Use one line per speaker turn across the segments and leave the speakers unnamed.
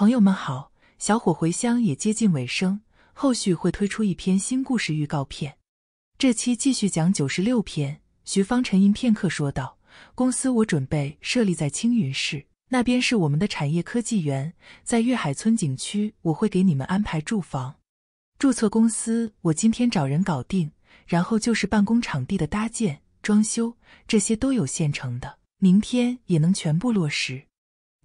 朋友们好，小伙回乡也接近尾声，后续会推出一篇新故事预告片。这期继续讲九十六篇。徐芳沉吟片刻说道：“公司我准备设立在青云市，那边是我们的产业科技园，在粤海村景区，我会给你们安排住房。注册公司我今天找人搞定，然后就是办公场地的搭建、装修，这些都有现成的，明天也能全部落实。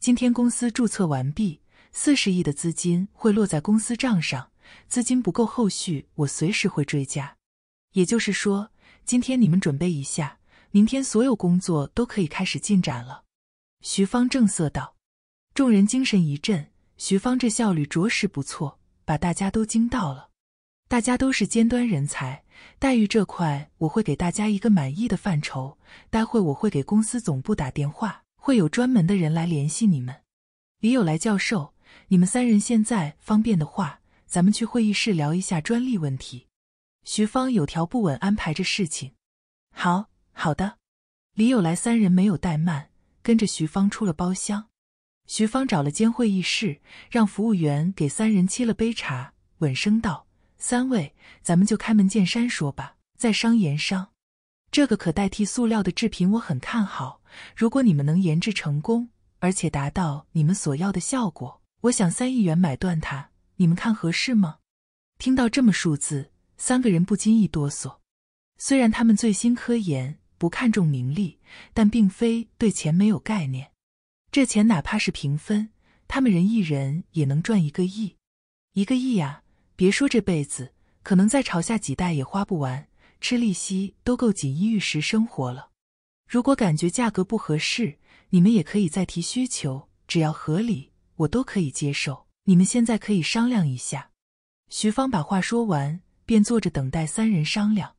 今天公司注册完毕。”四十亿的资金会落在公司账上，资金不够，后续我随时会追加。也就是说，今天你们准备一下，明天所有工作都可以开始进展了。徐芳正色道：“众人精神一振，徐芳这效率着实不错，把大家都惊到了。大家都是尖端人才，待遇这块我会给大家一个满意的范畴。待会我会给公司总部打电话，会有专门的人来联系你们。”李有来教授。你们三人现在方便的话，咱们去会议室聊一下专利问题。徐芳有条不紊安排着事情。好好的，李有来三人没有怠慢，跟着徐芳出了包厢。徐芳找了间会议室，让服务员给三人沏了杯茶，稳声道：“三位，咱们就开门见山说吧，在商言商。这个可代替塑料的制品，我很看好。如果你们能研制成功，而且达到你们所要的效果。”我想三亿元买断他，你们看合适吗？听到这么数字，三个人不禁一哆嗦。虽然他们醉心科研，不看重名利，但并非对钱没有概念。这钱哪怕是平分，他们人一人也能赚一个亿。一个亿呀，别说这辈子，可能再朝下几代也花不完，吃利息都够锦衣玉食生活了。如果感觉价格不合适，你们也可以再提需求，只要合理。我都可以接受，你们现在可以商量一下。徐芳把话说完，便坐着等待三人商量。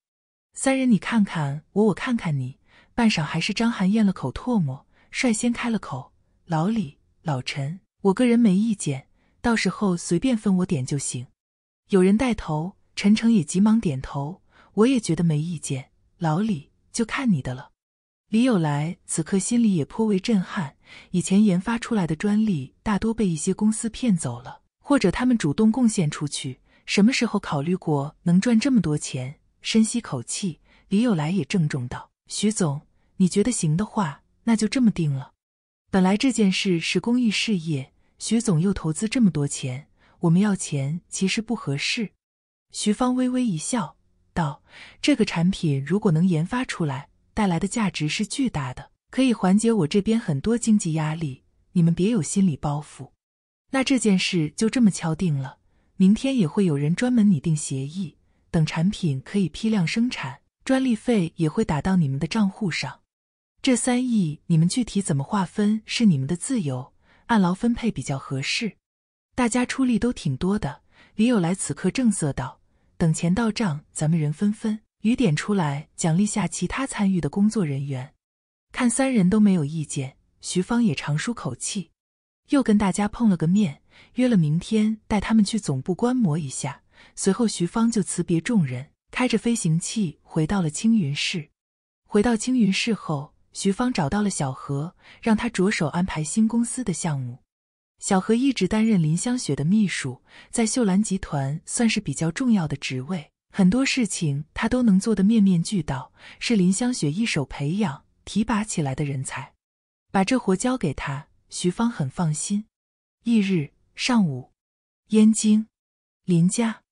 三人你看看我，我看看你，半晌，还是张寒咽了口唾沫，率先开了口：“老李、老陈，我个人没意见，到时候随便分我点就行。”有人带头，陈诚也急忙点头：“我也觉得没意见，老李就看你的了。”李有来此刻心里也颇为震撼。以前研发出来的专利大多被一些公司骗走了，或者他们主动贡献出去。什么时候考虑过能赚这么多钱？深吸口气，李有来也郑重道：“徐总，你觉得行的话，那就这么定了。本来这件事是公益事业，徐总又投资这么多钱，我们要钱其实不合适。”徐芳微微一笑，道：“这个产品如果能研发出来。”带来的价值是巨大的，可以缓解我这边很多经济压力。你们别有心理包袱。那这件事就这么敲定了。明天也会有人专门拟定协议，等产品可以批量生产，专利费也会打到你们的账户上。这三亿你们具体怎么划分是你们的自由，按劳分配比较合适。大家出力都挺多的。李有来此刻正色道：“等钱到账，咱们人分分。”雨点出来奖励下其他参与的工作人员，看三人都没有意见，徐芳也长舒口气，又跟大家碰了个面，约了明天带他们去总部观摩一下。随后，徐芳就辞别众人，开着飞行器回到了青云市。回到青云市后，徐芳找到了小何，让他着手安排新公司的项目。小何一直担任林香雪的秘书，在秀兰集团算是比较重要的职位。很多事情他都能做的面面俱到，是林香雪一手培养提拔起来的人才，把这活交给他，徐芳很放心。翌日上午，燕京林家，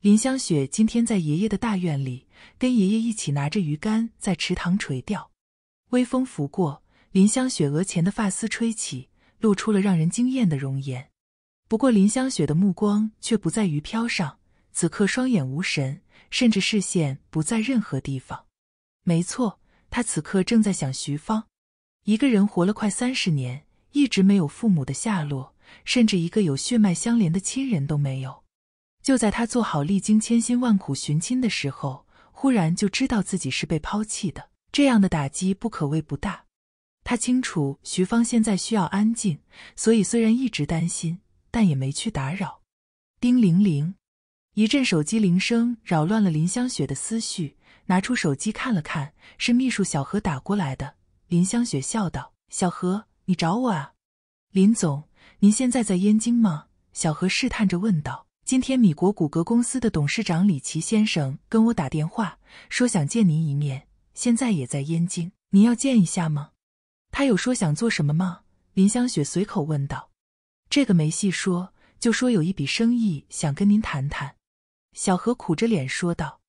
林香雪今天在爷爷的大院里，跟爷爷一起拿着鱼竿在池塘垂钓，微风拂过，林香雪额前的发丝吹起，露出了让人惊艳的容颜。不过，林香雪的目光却不在于飘上。此刻双眼无神，甚至视线不在任何地方。没错，他此刻正在想徐芳。一个人活了快三十年，一直没有父母的下落，甚至一个有血脉相连的亲人都没有。就在他做好历经千辛万苦寻亲的时候，忽然就知道自己是被抛弃的。这样的打击不可谓不大。他清楚徐芳现在需要安静，所以虽然一直担心，但也没去打扰。丁玲玲，一阵手机铃声扰乱了林香雪的思绪，拿出手机看了看，是秘书小何打过来的。林香雪笑道：“小何，你找我啊？”林总，您现在在燕京吗？”小何试探着问道。“今天米国谷歌公司的董事长李奇先生跟我打电话，说想见您一面，现在也在燕京，您要见一下吗？”他有说想做什么吗？”林香雪随口问道。“这个没细说，就说有一笔生意想跟您谈谈。”小何苦着脸说道：“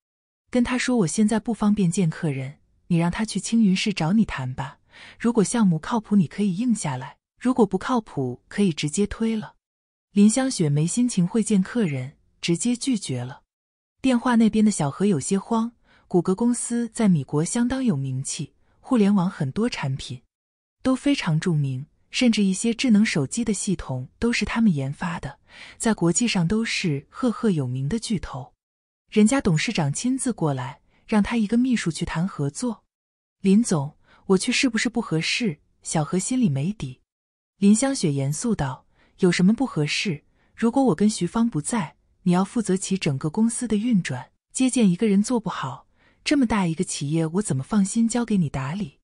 跟他说我现在不方便见客人，你让他去青云市找你谈吧。如果项目靠谱，你可以应下来；如果不靠谱，可以直接推了。”林香雪没心情会见客人，直接拒绝了。电话那边的小何有些慌。谷歌公司在米国相当有名气，互联网很多产品都非常著名。甚至一些智能手机的系统都是他们研发的，在国际上都是赫赫有名的巨头。人家董事长亲自过来，让他一个秘书去谈合作。林总，我去是不是不合适？小何心里没底。林香雪严肃道：“有什么不合适？如果我跟徐芳不在，你要负责起整个公司的运转，接见一个人做不好，这么大一个企业，我怎么放心交给你打理？”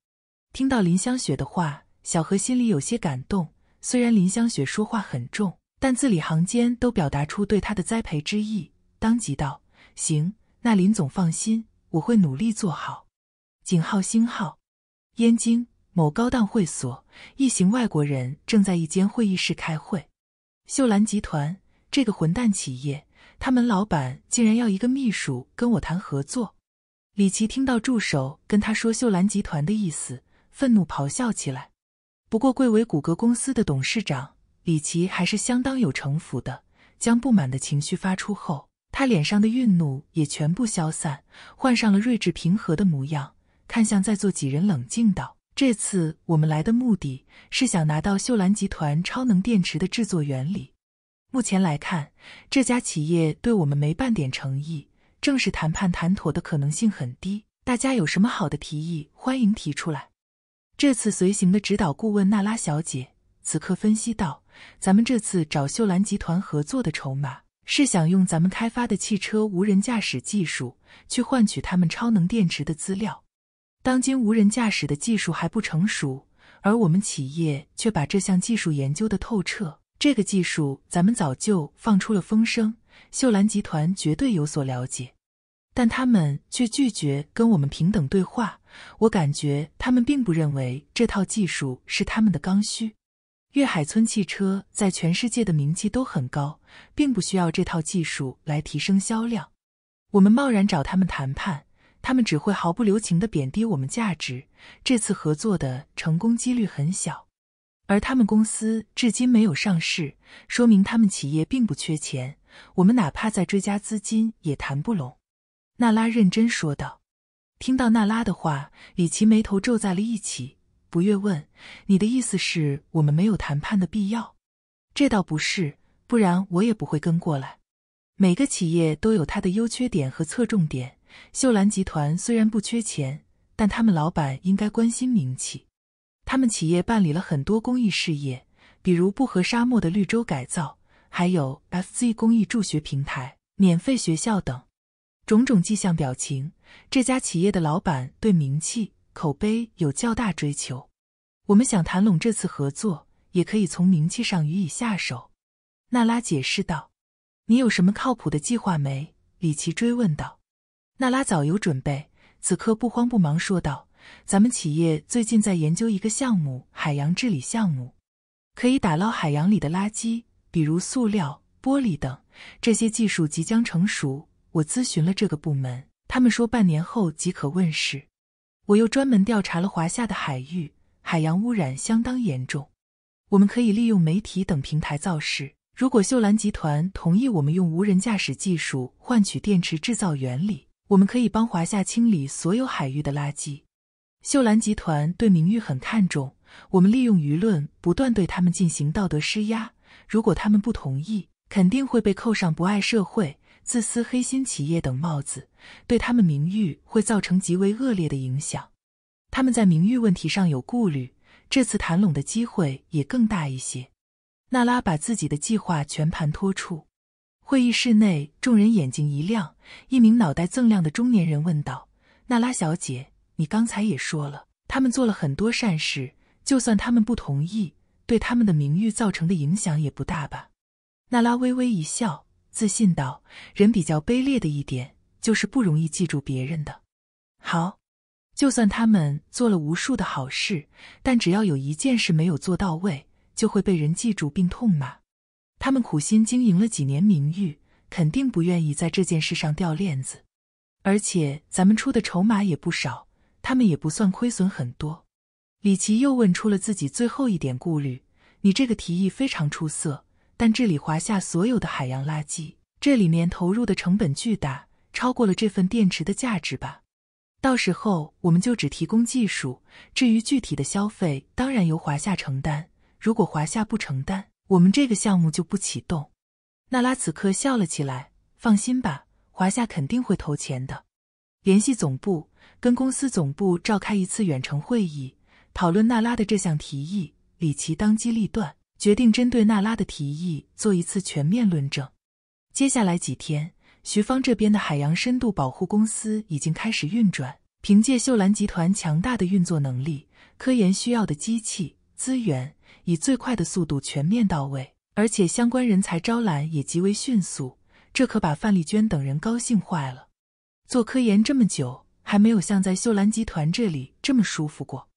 听到林香雪的话。小何心里有些感动，虽然林香雪说话很重，但字里行间都表达出对他的栽培之意。当即道：“行，那林总放心，我会努力做好。”井号星号，燕京某高档会所，一行外国人正在一间会议室开会。秀兰集团这个混蛋企业，他们老板竟然要一个秘书跟我谈合作。李奇听到助手跟他说秀兰集团的意思，愤怒咆哮起来。不过，贵为谷歌公司的董事长李奇还是相当有城府的。将不满的情绪发出后，他脸上的愠怒也全部消散，换上了睿智平和的模样，看向在座几人，冷静道：“这次我们来的目的是想拿到秀兰集团超能电池的制作原理。目前来看，这家企业对我们没半点诚意，正式谈判谈妥的可能性很低。大家有什么好的提议，欢迎提出来。”这次随行的指导顾问娜拉小姐此刻分析道：“咱们这次找秀兰集团合作的筹码，是想用咱们开发的汽车无人驾驶技术，去换取他们超能电池的资料。当今无人驾驶的技术还不成熟，而我们企业却把这项技术研究的透彻。这个技术咱们早就放出了风声，秀兰集团绝对有所了解，但他们却拒绝跟我们平等对话。”我感觉他们并不认为这套技术是他们的刚需。粤海村汽车在全世界的名气都很高，并不需要这套技术来提升销量。我们贸然找他们谈判，他们只会毫不留情地贬低我们价值。这次合作的成功几率很小。而他们公司至今没有上市，说明他们企业并不缺钱。我们哪怕再追加资金，也谈不拢。”娜拉认真说道。听到娜拉的话，李奇眉头皱在了一起，不悦问：“你的意思是我们没有谈判的必要？”“这倒不是，不然我也不会跟过来。每个企业都有它的优缺点和侧重点。秀兰集团虽然不缺钱，但他们老板应该关心名气。他们企业办理了很多公益事业，比如布和沙漠的绿洲改造，还有 FZ 公益助学平台、免费学校等。”种种迹象、表情，这家企业的老板对名气、口碑有较大追求。我们想谈拢这次合作，也可以从名气上予以下手。”娜拉解释道。“你有什么靠谱的计划没？”李奇追问道。娜拉早有准备，此刻不慌不忙说道：“咱们企业最近在研究一个项目——海洋治理项目，可以打捞海洋里的垃圾，比如塑料、玻璃等。这些技术即将成熟。”我咨询了这个部门，他们说半年后即可问世。我又专门调查了华夏的海域，海洋污染相当严重。我们可以利用媒体等平台造势。如果秀兰集团同意我们用无人驾驶技术换取电池制造原理，我们可以帮华夏清理所有海域的垃圾。秀兰集团对名誉很看重，我们利用舆论不断对他们进行道德施压。如果他们不同意，肯定会被扣上不爱社会。自私、黑心企业等帽子对他们名誉会造成极为恶劣的影响，他们在名誉问题上有顾虑，这次谈拢的机会也更大一些。娜拉把自己的计划全盘托出，会议室内众人眼睛一亮。一名脑袋锃亮的中年人问道：“娜拉小姐，你刚才也说了，他们做了很多善事，就算他们不同意，对他们的名誉造成的影响也不大吧？”娜拉微微一笑。自信道：“人比较卑劣的一点，就是不容易记住别人的好。就算他们做了无数的好事，但只要有一件事没有做到位，就会被人记住并痛骂。他们苦心经营了几年名誉，肯定不愿意在这件事上掉链子。而且咱们出的筹码也不少，他们也不算亏损很多。”李奇又问出了自己最后一点顾虑：“你这个提议非常出色。”但治理华夏所有的海洋垃圾，这里面投入的成本巨大，超过了这份电池的价值吧？到时候我们就只提供技术，至于具体的消费，当然由华夏承担。如果华夏不承担，我们这个项目就不启动。娜拉此刻笑了起来，放心吧，华夏肯定会投钱的。联系总部，跟公司总部召开一次远程会议，讨论娜拉的这项提议。李奇当机立断。决定针对娜拉的提议做一次全面论证。接下来几天，徐芳这边的海洋深度保护公司已经开始运转。凭借秀兰集团强大的运作能力，科研需要的机器资源以最快的速度全面到位，而且相关人才招揽也极为迅速。这可把范丽娟等人高兴坏了。做科研这么久，还没有像在秀兰集团这里这么舒服过。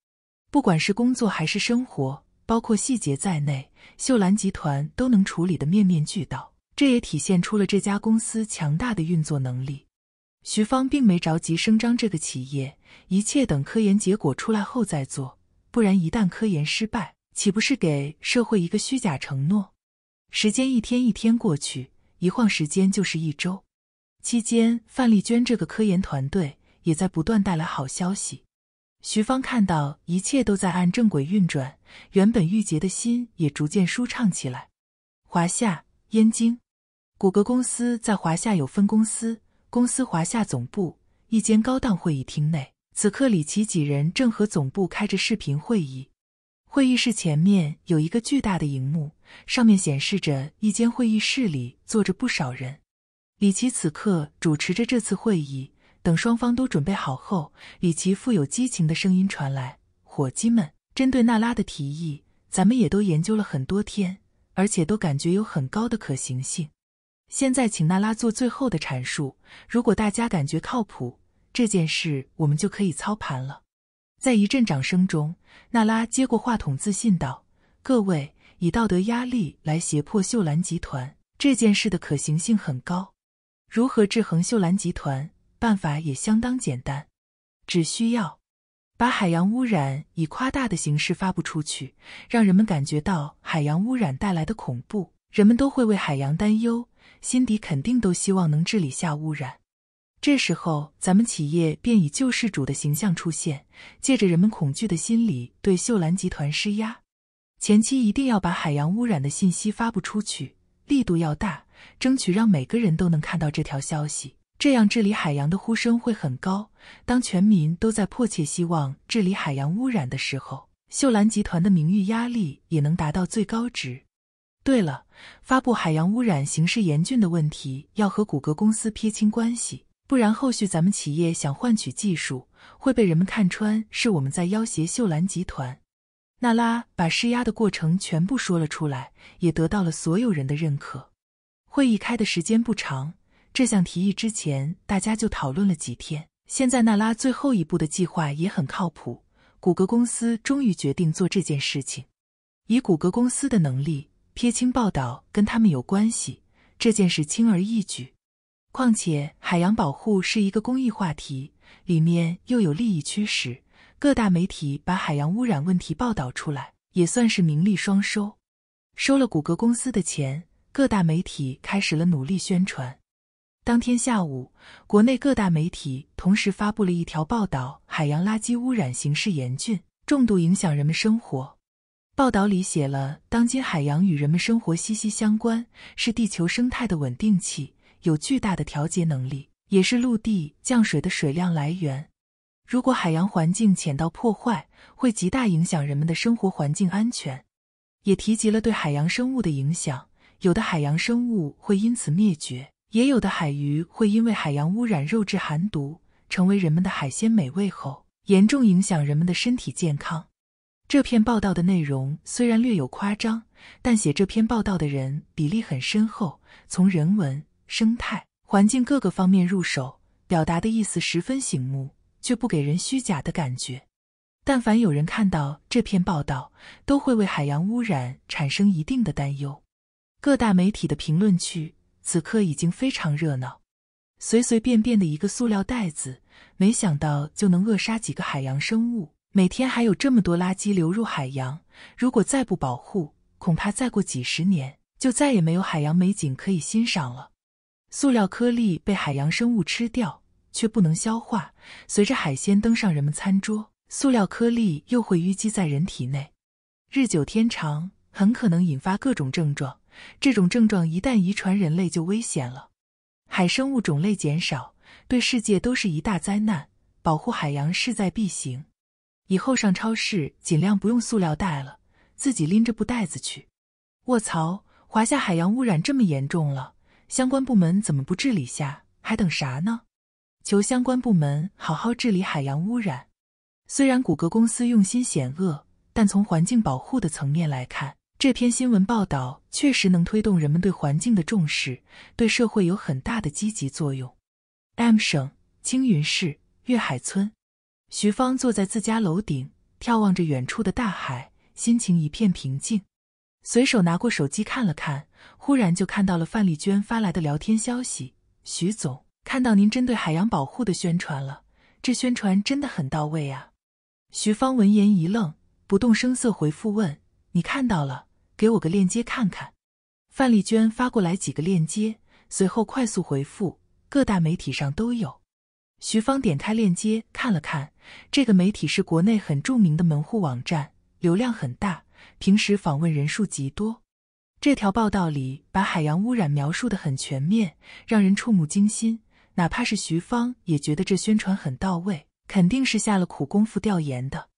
不管是工作还是生活。包括细节在内，秀兰集团都能处理的面面俱到，这也体现出了这家公司强大的运作能力。徐芳并没着急声张这个企业，一切等科研结果出来后再做，不然一旦科研失败，岂不是给社会一个虚假承诺？时间一天一天过去，一晃时间就是一周。期间，范丽娟这个科研团队也在不断带来好消息。徐芳看到一切都在按正轨运转，原本郁结的心也逐渐舒畅起来。华夏，燕京，谷歌公司在华夏有分公司。公司华夏总部一间高档会议厅内，此刻李奇几人正和总部开着视频会议。会议室前面有一个巨大的荧幕，上面显示着一间会议室里坐着不少人。李奇此刻主持着这次会议。等双方都准备好后，李奇富有激情的声音传来：“伙计们，针对娜拉的提议，咱们也都研究了很多天，而且都感觉有很高的可行性。现在请娜拉做最后的阐述。如果大家感觉靠谱，这件事我们就可以操盘了。”在一阵掌声中，娜拉接过话筒，自信道：“各位，以道德压力来胁迫秀兰集团，这件事的可行性很高。如何制衡秀兰集团？”办法也相当简单，只需要把海洋污染以夸大的形式发布出去，让人们感觉到海洋污染带来的恐怖，人们都会为海洋担忧，心底肯定都希望能治理下污染。这时候，咱们企业便以救世主的形象出现，借着人们恐惧的心理对秀兰集团施压。前期一定要把海洋污染的信息发布出去，力度要大，争取让每个人都能看到这条消息。这样治理海洋的呼声会很高。当全民都在迫切希望治理海洋污染的时候，秀兰集团的名誉压力也能达到最高值。对了，发布海洋污染形势严峻的问题要和谷歌公司撇清关系，不然后续咱们企业想换取技术会被人们看穿是我们在要挟秀兰集团。娜拉把施压的过程全部说了出来，也得到了所有人的认可。会议开的时间不长。这项提议之前，大家就讨论了几天。现在娜拉最后一步的计划也很靠谱。谷歌公司终于决定做这件事情。以谷歌公司的能力，撇清报道跟他们有关系这件事轻而易举。况且海洋保护是一个公益话题，里面又有利益驱使。各大媒体把海洋污染问题报道出来，也算是名利双收。收了谷歌公司的钱，各大媒体开始了努力宣传。当天下午，国内各大媒体同时发布了一条报道：海洋垃圾污染形势严峻，重度影响人们生活。报道里写了，当今海洋与人们生活息息相关，是地球生态的稳定器，有巨大的调节能力，也是陆地降水的水量来源。如果海洋环境浅到破坏，会极大影响人们的生活环境安全。也提及了对海洋生物的影响，有的海洋生物会因此灭绝。也有的海鱼会因为海洋污染，肉质含毒，成为人们的海鲜美味后，严重影响人们的身体健康。这篇报道的内容虽然略有夸张，但写这篇报道的人比例很深厚，从人文、生态、环境各个方面入手，表达的意思十分醒目，却不给人虚假的感觉。但凡有人看到这篇报道，都会为海洋污染产生一定的担忧。各大媒体的评论区。此刻已经非常热闹，随随便便的一个塑料袋子，没想到就能扼杀几个海洋生物。每天还有这么多垃圾流入海洋，如果再不保护，恐怕再过几十年就再也没有海洋美景可以欣赏了。塑料颗粒被海洋生物吃掉，却不能消化，随着海鲜登上人们餐桌，塑料颗粒又会淤积在人体内，日久天长，很可能引发各种症状。这种症状一旦遗传，人类就危险了。海生物种类减少，对世界都是一大灾难。保护海洋势在必行。以后上超市，尽量不用塑料袋了，自己拎着布袋子去。卧槽！华夏海洋污染这么严重了，相关部门怎么不治理下？还等啥呢？求相关部门好好治理海洋污染。虽然谷歌公司用心险恶，但从环境保护的层面来看。这篇新闻报道确实能推动人们对环境的重视，对社会有很大的积极作用。M 省青云市月海村，徐芳坐在自家楼顶，眺望着远处的大海，心情一片平静。随手拿过手机看了看，忽然就看到了范丽娟发来的聊天消息：“徐总，看到您针对海洋保护的宣传了，这宣传真的很到位啊。”徐芳闻言一愣，不动声色回复问：“你看到了？”给我个链接看看，范丽娟发过来几个链接，随后快速回复各大媒体上都有。徐芳点开链接看了看，这个媒体是国内很著名的门户网站，流量很大，平时访问人数极多。这条报道里把海洋污染描述的很全面，让人触目惊心。哪怕是徐芳也觉得这宣传很到位，肯定是下了苦功夫调研的。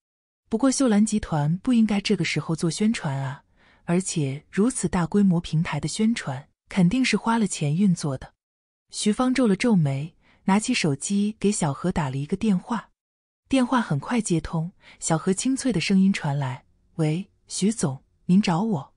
不过秀兰集团不应该这个时候做宣传啊。而且如此大规模平台的宣传，肯定是花了钱运作的。徐芳皱了皱眉，拿起手机给小何打了一个电话。电话很快接通，小何清脆的声音传来：“喂，徐总，您找我？”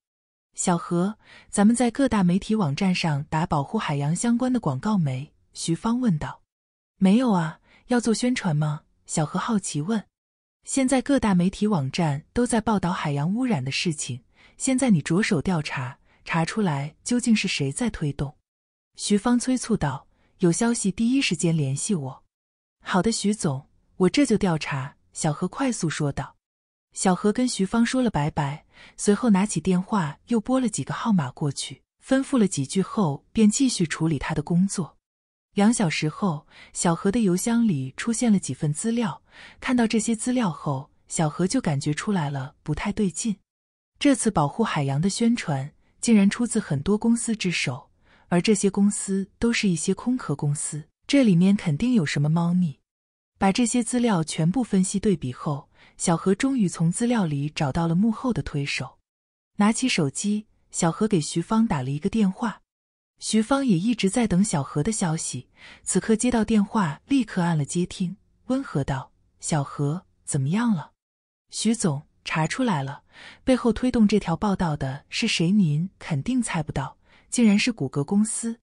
小何：“咱们在各大媒体网站上打保护海洋相关的广告没？”徐芳问道。“没有啊，要做宣传吗？”小何好奇问。“现在各大媒体网站都在报道海洋污染的事情。”现在你着手调查，查出来究竟是谁在推动？徐芳催促道：“有消息第一时间联系我。”好的，徐总，我这就调查。”小何快速说道。小何跟徐芳说了拜拜，随后拿起电话又拨了几个号码过去，吩咐了几句后便继续处理他的工作。两小时后，小何的邮箱里出现了几份资料。看到这些资料后，小何就感觉出来了不太对劲。这次保护海洋的宣传竟然出自很多公司之手，而这些公司都是一些空壳公司，这里面肯定有什么猫腻。把这些资料全部分析对比后，小何终于从资料里找到了幕后的推手。拿起手机，小何给徐芳打了一个电话。徐芳也一直在等小何的消息，此刻接到电话，立刻按了接听，温和道：“小何怎么样了？徐总。”查出来了，背后推动这条报道的是谁？您肯定猜不到，竟然是谷歌公司。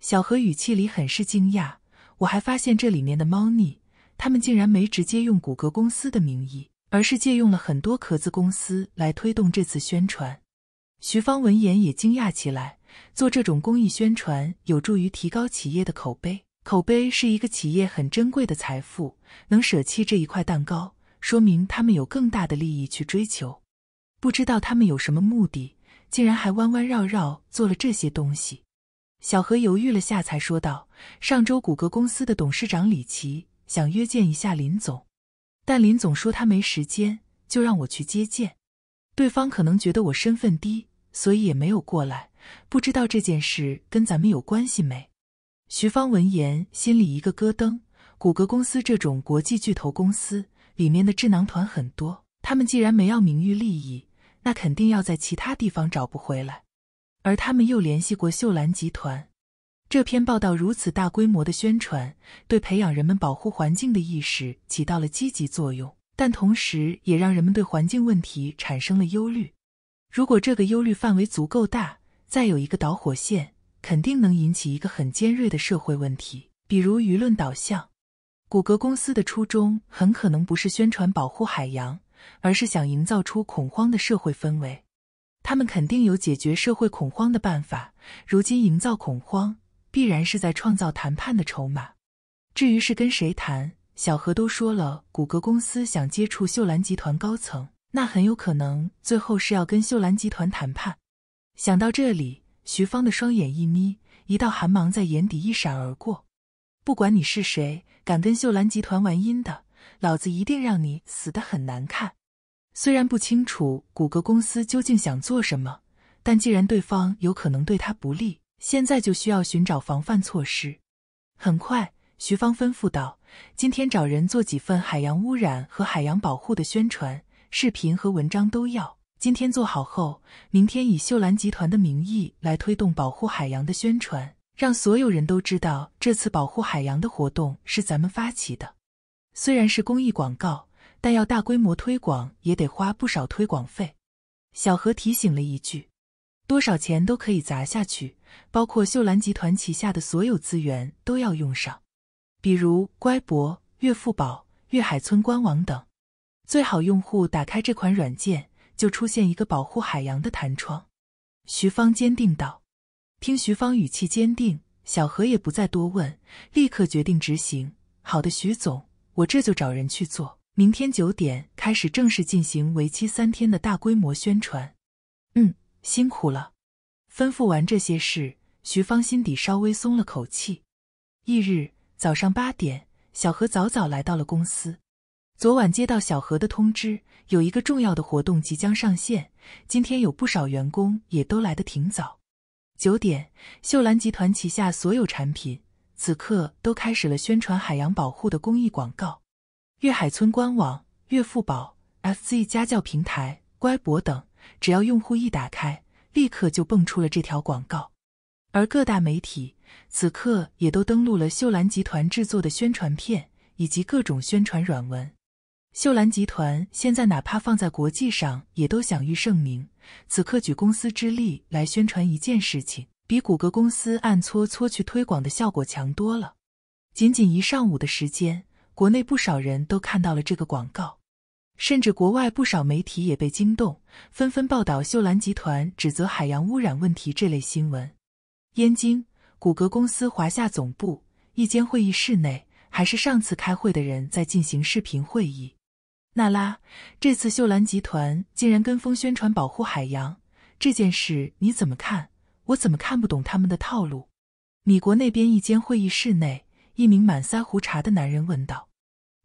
小何语气里很是惊讶。我还发现这里面的猫腻，他们竟然没直接用谷歌公司的名义，而是借用了很多壳子公司来推动这次宣传。徐芳闻言也惊讶起来。做这种公益宣传有助于提高企业的口碑，口碑是一个企业很珍贵的财富，能舍弃这一块蛋糕。说明他们有更大的利益去追求，不知道他们有什么目的，竟然还弯弯绕绕做了这些东西。小何犹豫了下，才说道：“上周谷歌公司的董事长李奇想约见一下林总，但林总说他没时间，就让我去接见。对方可能觉得我身份低，所以也没有过来。不知道这件事跟咱们有关系没？”徐芳闻言，心里一个咯噔，谷歌公司这种国际巨头公司。里面的智囊团很多，他们既然没要名誉利益，那肯定要在其他地方找不回来。而他们又联系过秀兰集团。这篇报道如此大规模的宣传，对培养人们保护环境的意识起到了积极作用，但同时也让人们对环境问题产生了忧虑。如果这个忧虑范围足够大，再有一个导火线，肯定能引起一个很尖锐的社会问题，比如舆论导向。谷歌公司的初衷很可能不是宣传保护海洋，而是想营造出恐慌的社会氛围。他们肯定有解决社会恐慌的办法，如今营造恐慌，必然是在创造谈判的筹码。至于是跟谁谈，小何都说了，谷歌公司想接触秀兰集团高层，那很有可能最后是要跟秀兰集团谈判。想到这里，徐芳的双眼一眯，一道寒芒在眼底一闪而过。不管你是谁，敢跟秀兰集团玩阴的，老子一定让你死得很难看。虽然不清楚谷歌公司究竟想做什么，但既然对方有可能对他不利，现在就需要寻找防范措施。很快，徐芳吩咐道：“今天找人做几份海洋污染和海洋保护的宣传视频和文章都要，今天做好后，明天以秀兰集团的名义来推动保护海洋的宣传。”让所有人都知道这次保护海洋的活动是咱们发起的。虽然是公益广告，但要大规模推广也得花不少推广费。小何提醒了一句：“多少钱都可以砸下去，包括秀兰集团旗下的所有资源都要用上，比如乖博、岳父宝、岳海村官网等。最好用户打开这款软件就出现一个保护海洋的弹窗。”徐芳坚定道。听徐芳语气坚定，小何也不再多问，立刻决定执行。好的，徐总，我这就找人去做。明天九点开始正式进行为期三天的大规模宣传。嗯，辛苦了。吩咐完这些事，徐芳心底稍微松了口气。翌日早上八点，小何早早来到了公司。昨晚接到小何的通知，有一个重要的活动即将上线，今天有不少员工也都来的挺早。九点，秀兰集团旗下所有产品此刻都开始了宣传海洋保护的公益广告。粤海村官网、岳父宝、FZ 家教平台、乖博等，只要用户一打开，立刻就蹦出了这条广告。而各大媒体此刻也都登录了秀兰集团制作的宣传片以及各种宣传软文。秀兰集团现在哪怕放在国际上，也都享誉盛名。此刻举公司之力来宣传一件事情，比谷歌公司暗搓搓去推广的效果强多了。仅仅一上午的时间，国内不少人都看到了这个广告，甚至国外不少媒体也被惊动，纷纷报道秀兰集团指责海洋污染问题这类新闻。燕京谷歌公司华夏总部一间会议室内，还是上次开会的人在进行视频会议。娜拉，这次秀兰集团竟然跟风宣传保护海洋这件事，你怎么看？我怎么看不懂他们的套路？米国那边一间会议室内，一名满腮胡茬的男人问道。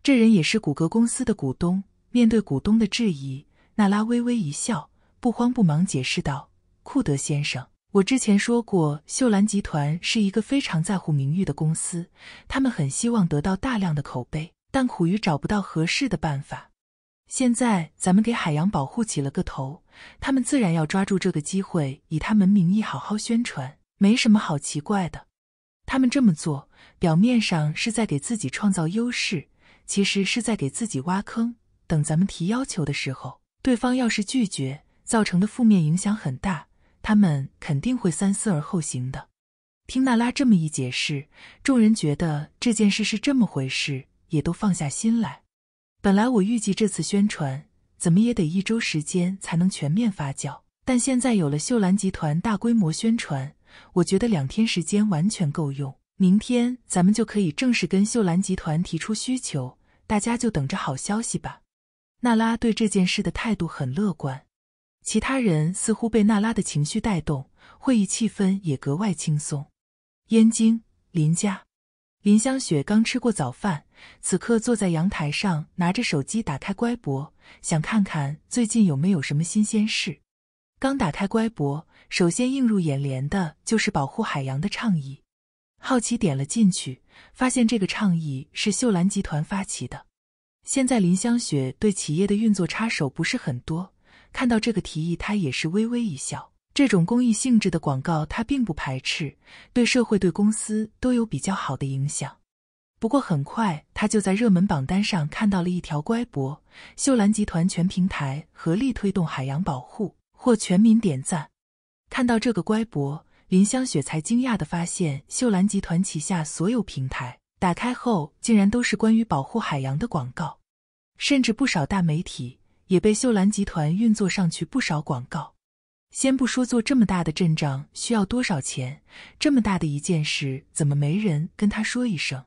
这人也是谷歌公司的股东。面对股东的质疑，娜拉微微一笑，不慌不忙解释道：“库德先生，我之前说过，秀兰集团是一个非常在乎名誉的公司，他们很希望得到大量的口碑，但苦于找不到合适的办法。”现在咱们给海洋保护起了个头，他们自然要抓住这个机会，以他们名义好好宣传，没什么好奇怪的。他们这么做，表面上是在给自己创造优势，其实是在给自己挖坑。等咱们提要求的时候，对方要是拒绝，造成的负面影响很大，他们肯定会三思而后行的。听娜拉这么一解释，众人觉得这件事是这么回事，也都放下心来。本来我预计这次宣传怎么也得一周时间才能全面发酵，但现在有了秀兰集团大规模宣传，我觉得两天时间完全够用。明天咱们就可以正式跟秀兰集团提出需求，大家就等着好消息吧。娜拉对这件事的态度很乐观，其他人似乎被娜拉的情绪带动，会议气氛也格外轻松。燕京林家。林香雪刚吃过早饭，此刻坐在阳台上，拿着手机打开乖博，想看看最近有没有什么新鲜事。刚打开乖博，首先映入眼帘的就是保护海洋的倡议。好奇点了进去，发现这个倡议是秀兰集团发起的。现在林香雪对企业的运作插手不是很多，看到这个提议，她也是微微一笑。这种公益性质的广告，他并不排斥，对社会、对公司都有比较好的影响。不过，很快他就在热门榜单上看到了一条乖博，秀兰集团全平台合力推动海洋保护，获全民点赞。看到这个乖博，林香雪才惊讶地发现，秀兰集团旗下所有平台打开后，竟然都是关于保护海洋的广告，甚至不少大媒体也被秀兰集团运作上去不少广告。先不说做这么大的阵仗需要多少钱，这么大的一件事怎么没人跟他说一声？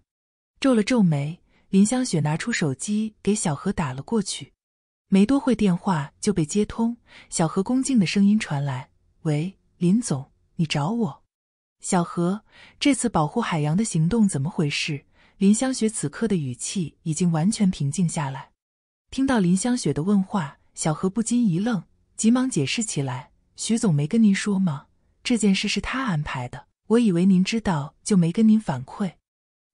皱了皱眉，林香雪拿出手机给小何打了过去。没多会，电话就被接通，小何恭敬的声音传来：“喂，林总，你找我？”小何，这次保护海洋的行动怎么回事？林香雪此刻的语气已经完全平静下来。听到林香雪的问话，小何不禁一愣，急忙解释起来。徐总没跟您说吗？这件事是他安排的，我以为您知道，就没跟您反馈。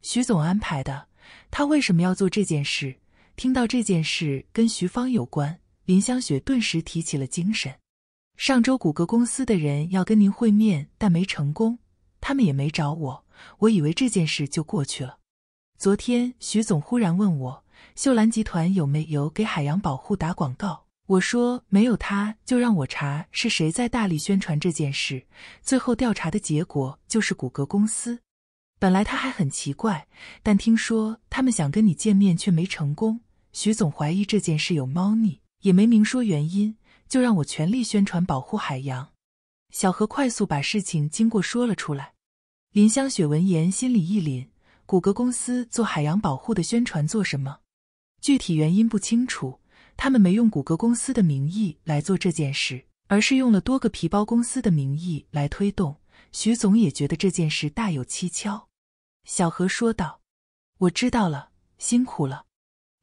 徐总安排的，他为什么要做这件事？听到这件事跟徐芳有关，林香雪顿时提起了精神。上周谷歌公司的人要跟您会面，但没成功，他们也没找我。我以为这件事就过去了。昨天徐总忽然问我，秀兰集团有没有给海洋保护打广告？我说没有他，就让我查是谁在大力宣传这件事。最后调查的结果就是谷歌公司。本来他还很奇怪，但听说他们想跟你见面却没成功。徐总怀疑这件事有猫腻，也没明说原因，就让我全力宣传保护海洋。小何快速把事情经过说了出来。林香雪闻言心里一凛：谷歌公司做海洋保护的宣传做什么？具体原因不清楚。他们没用谷歌公司的名义来做这件事，而是用了多个皮包公司的名义来推动。徐总也觉得这件事大有蹊跷，小何说道：“我知道了，辛苦了。”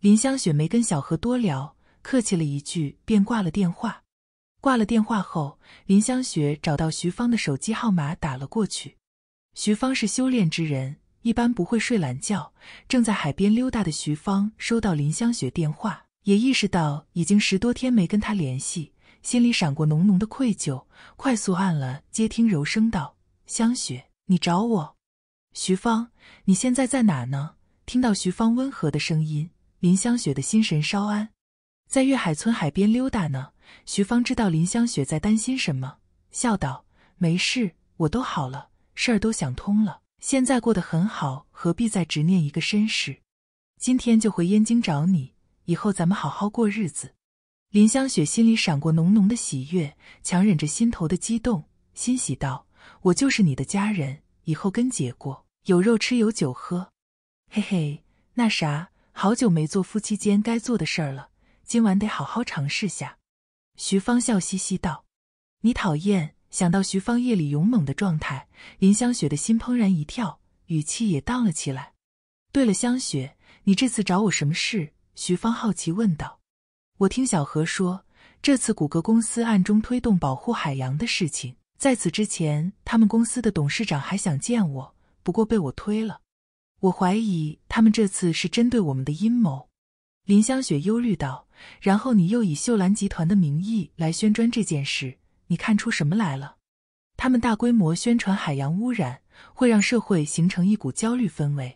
林香雪没跟小何多聊，客气了一句便挂了电话。挂了电话后，林香雪找到徐芳的手机号码打了过去。徐芳是修炼之人，一般不会睡懒觉。正在海边溜达的徐芳收到林香雪电话。也意识到已经十多天没跟他联系，心里闪过浓浓的愧疚，快速按了接听，柔声道：“香雪，你找我。”“徐芳，你现在在哪呢？”听到徐芳温和的声音，林香雪的心神稍安，在月海村海边溜达呢。徐芳知道林香雪在担心什么，笑道：“没事，我都好了，事儿都想通了，现在过得很好，何必再执念一个身世？今天就回燕京找你。”以后咱们好好过日子。林香雪心里闪过浓浓的喜悦，强忍着心头的激动，欣喜道：“我就是你的家人，以后跟姐过，有肉吃，有酒喝。嘿嘿，那啥，好久没做夫妻间该做的事儿了，今晚得好好尝试下。”徐芳笑嘻嘻道：“你讨厌。”想到徐芳夜里勇猛的状态，林香雪的心怦然一跳，语气也荡了起来。“对了，香雪，你这次找我什么事？”徐芳好奇问道：“我听小何说，这次谷歌公司暗中推动保护海洋的事情，在此之前，他们公司的董事长还想见我，不过被我推了。我怀疑他们这次是针对我们的阴谋。”林香雪忧虑道：“然后你又以秀兰集团的名义来宣传这件事，你看出什么来了？他们大规模宣传海洋污染，会让社会形成一股焦虑氛围。”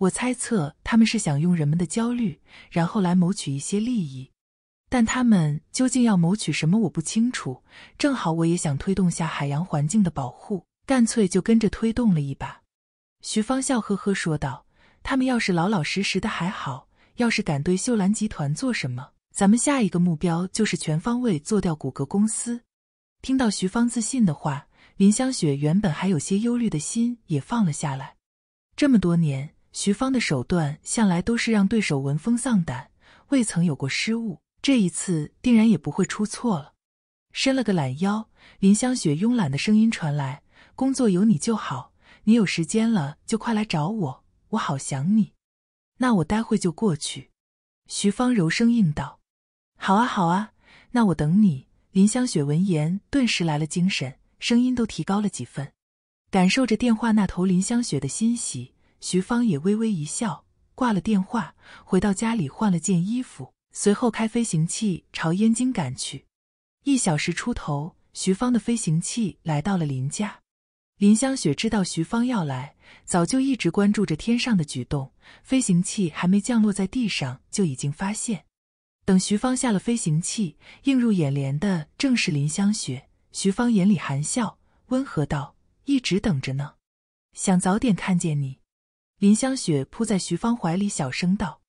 我猜测他们是想用人们的焦虑，然后来谋取一些利益，但他们究竟要谋取什么，我不清楚。正好我也想推动下海洋环境的保护，干脆就跟着推动了一把。徐芳笑呵呵说道：“他们要是老老实实的还好，要是敢对秀兰集团做什么，咱们下一个目标就是全方位做掉谷歌公司。”听到徐芳自信的话，林香雪原本还有些忧虑的心也放了下来。这么多年。徐芳的手段向来都是让对手闻风丧胆，未曾有过失误。这一次定然也不会出错了。伸了个懒腰，林香雪慵懒的声音传来：“工作有你就好，你有时间了就快来找我，我好想你。”“那我待会就过去。”徐芳柔声应道：“好啊，好啊，那我等你。”林香雪闻言顿时来了精神，声音都提高了几分。感受着电话那头林香雪的欣喜。徐芳也微微一笑，挂了电话，回到家里换了件衣服，随后开飞行器朝燕京赶去。一小时出头，徐芳的飞行器来到了林家。林香雪知道徐芳要来，早就一直关注着天上的举动。飞行器还没降落在地上，就已经发现。等徐芳下了飞行器，映入眼帘的正是林香雪。徐芳眼里含笑，温和道：“一直等着呢，想早点看见你。”林香雪扑在徐芳怀里，小声道：“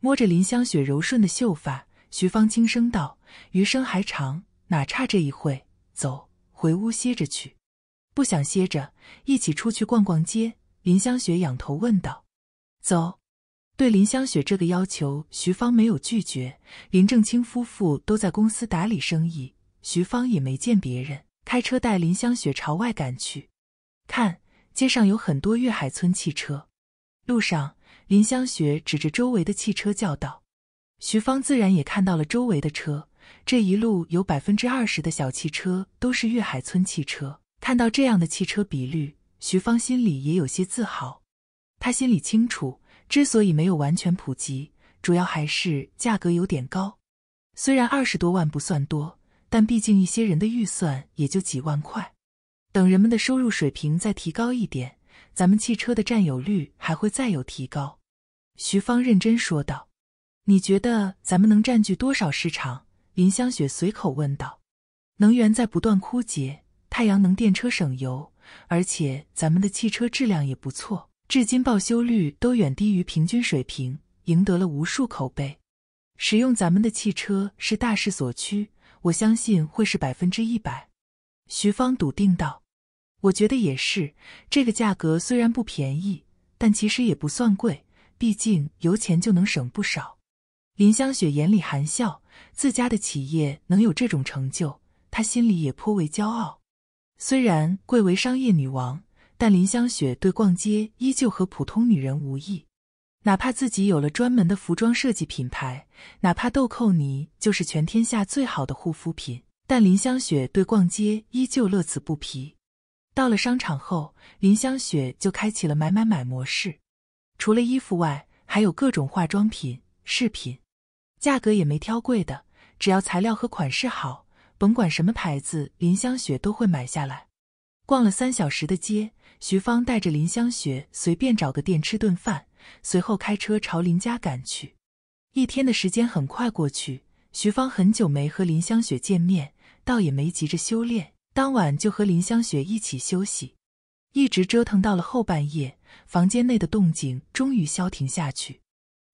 摸着林香雪柔顺的秀发，徐芳轻声道：‘余生还长，哪差这一会？走，回屋歇着去。不想歇着，一起出去逛逛街。’林香雪仰头问道：‘走？’对林香雪这个要求，徐芳没有拒绝。林正清夫妇都在公司打理生意，徐芳也没见别人。开车带林香雪朝外赶去，看街上有很多粤海村汽车。”路上，林香雪指着周围的汽车叫道：“徐芳自然也看到了周围的车。这一路有百分之二十的小汽车都是粤海村汽车。看到这样的汽车比率，徐芳心里也有些自豪。她心里清楚，之所以没有完全普及，主要还是价格有点高。虽然二十多万不算多，但毕竟一些人的预算也就几万块。等人们的收入水平再提高一点。”咱们汽车的占有率还会再有提高，徐芳认真说道。你觉得咱们能占据多少市场？林香雪随口问道。能源在不断枯竭，太阳能电车省油，而且咱们的汽车质量也不错，至今报修率都远低于平均水平，赢得了无数口碑。使用咱们的汽车是大势所趋，我相信会是百分之一百。徐芳笃定道。我觉得也是，这个价格虽然不便宜，但其实也不算贵，毕竟油钱就能省不少。林香雪眼里含笑，自家的企业能有这种成就，她心里也颇为骄傲。虽然贵为商业女王，但林香雪对逛街依旧和普通女人无异。哪怕自己有了专门的服装设计品牌，哪怕豆蔻泥就是全天下最好的护肤品，但林香雪对逛街依旧乐此不疲。到了商场后，林香雪就开启了买买买模式。除了衣服外，还有各种化妆品、饰品，价格也没挑贵的，只要材料和款式好，甭管什么牌子，林香雪都会买下来。逛了三小时的街，徐芳带着林香雪随便找个店吃顿饭，随后开车朝林家赶去。一天的时间很快过去，徐芳很久没和林香雪见面，倒也没急着修炼。当晚就和林香雪一起休息，一直折腾到了后半夜，房间内的动静终于消停下去。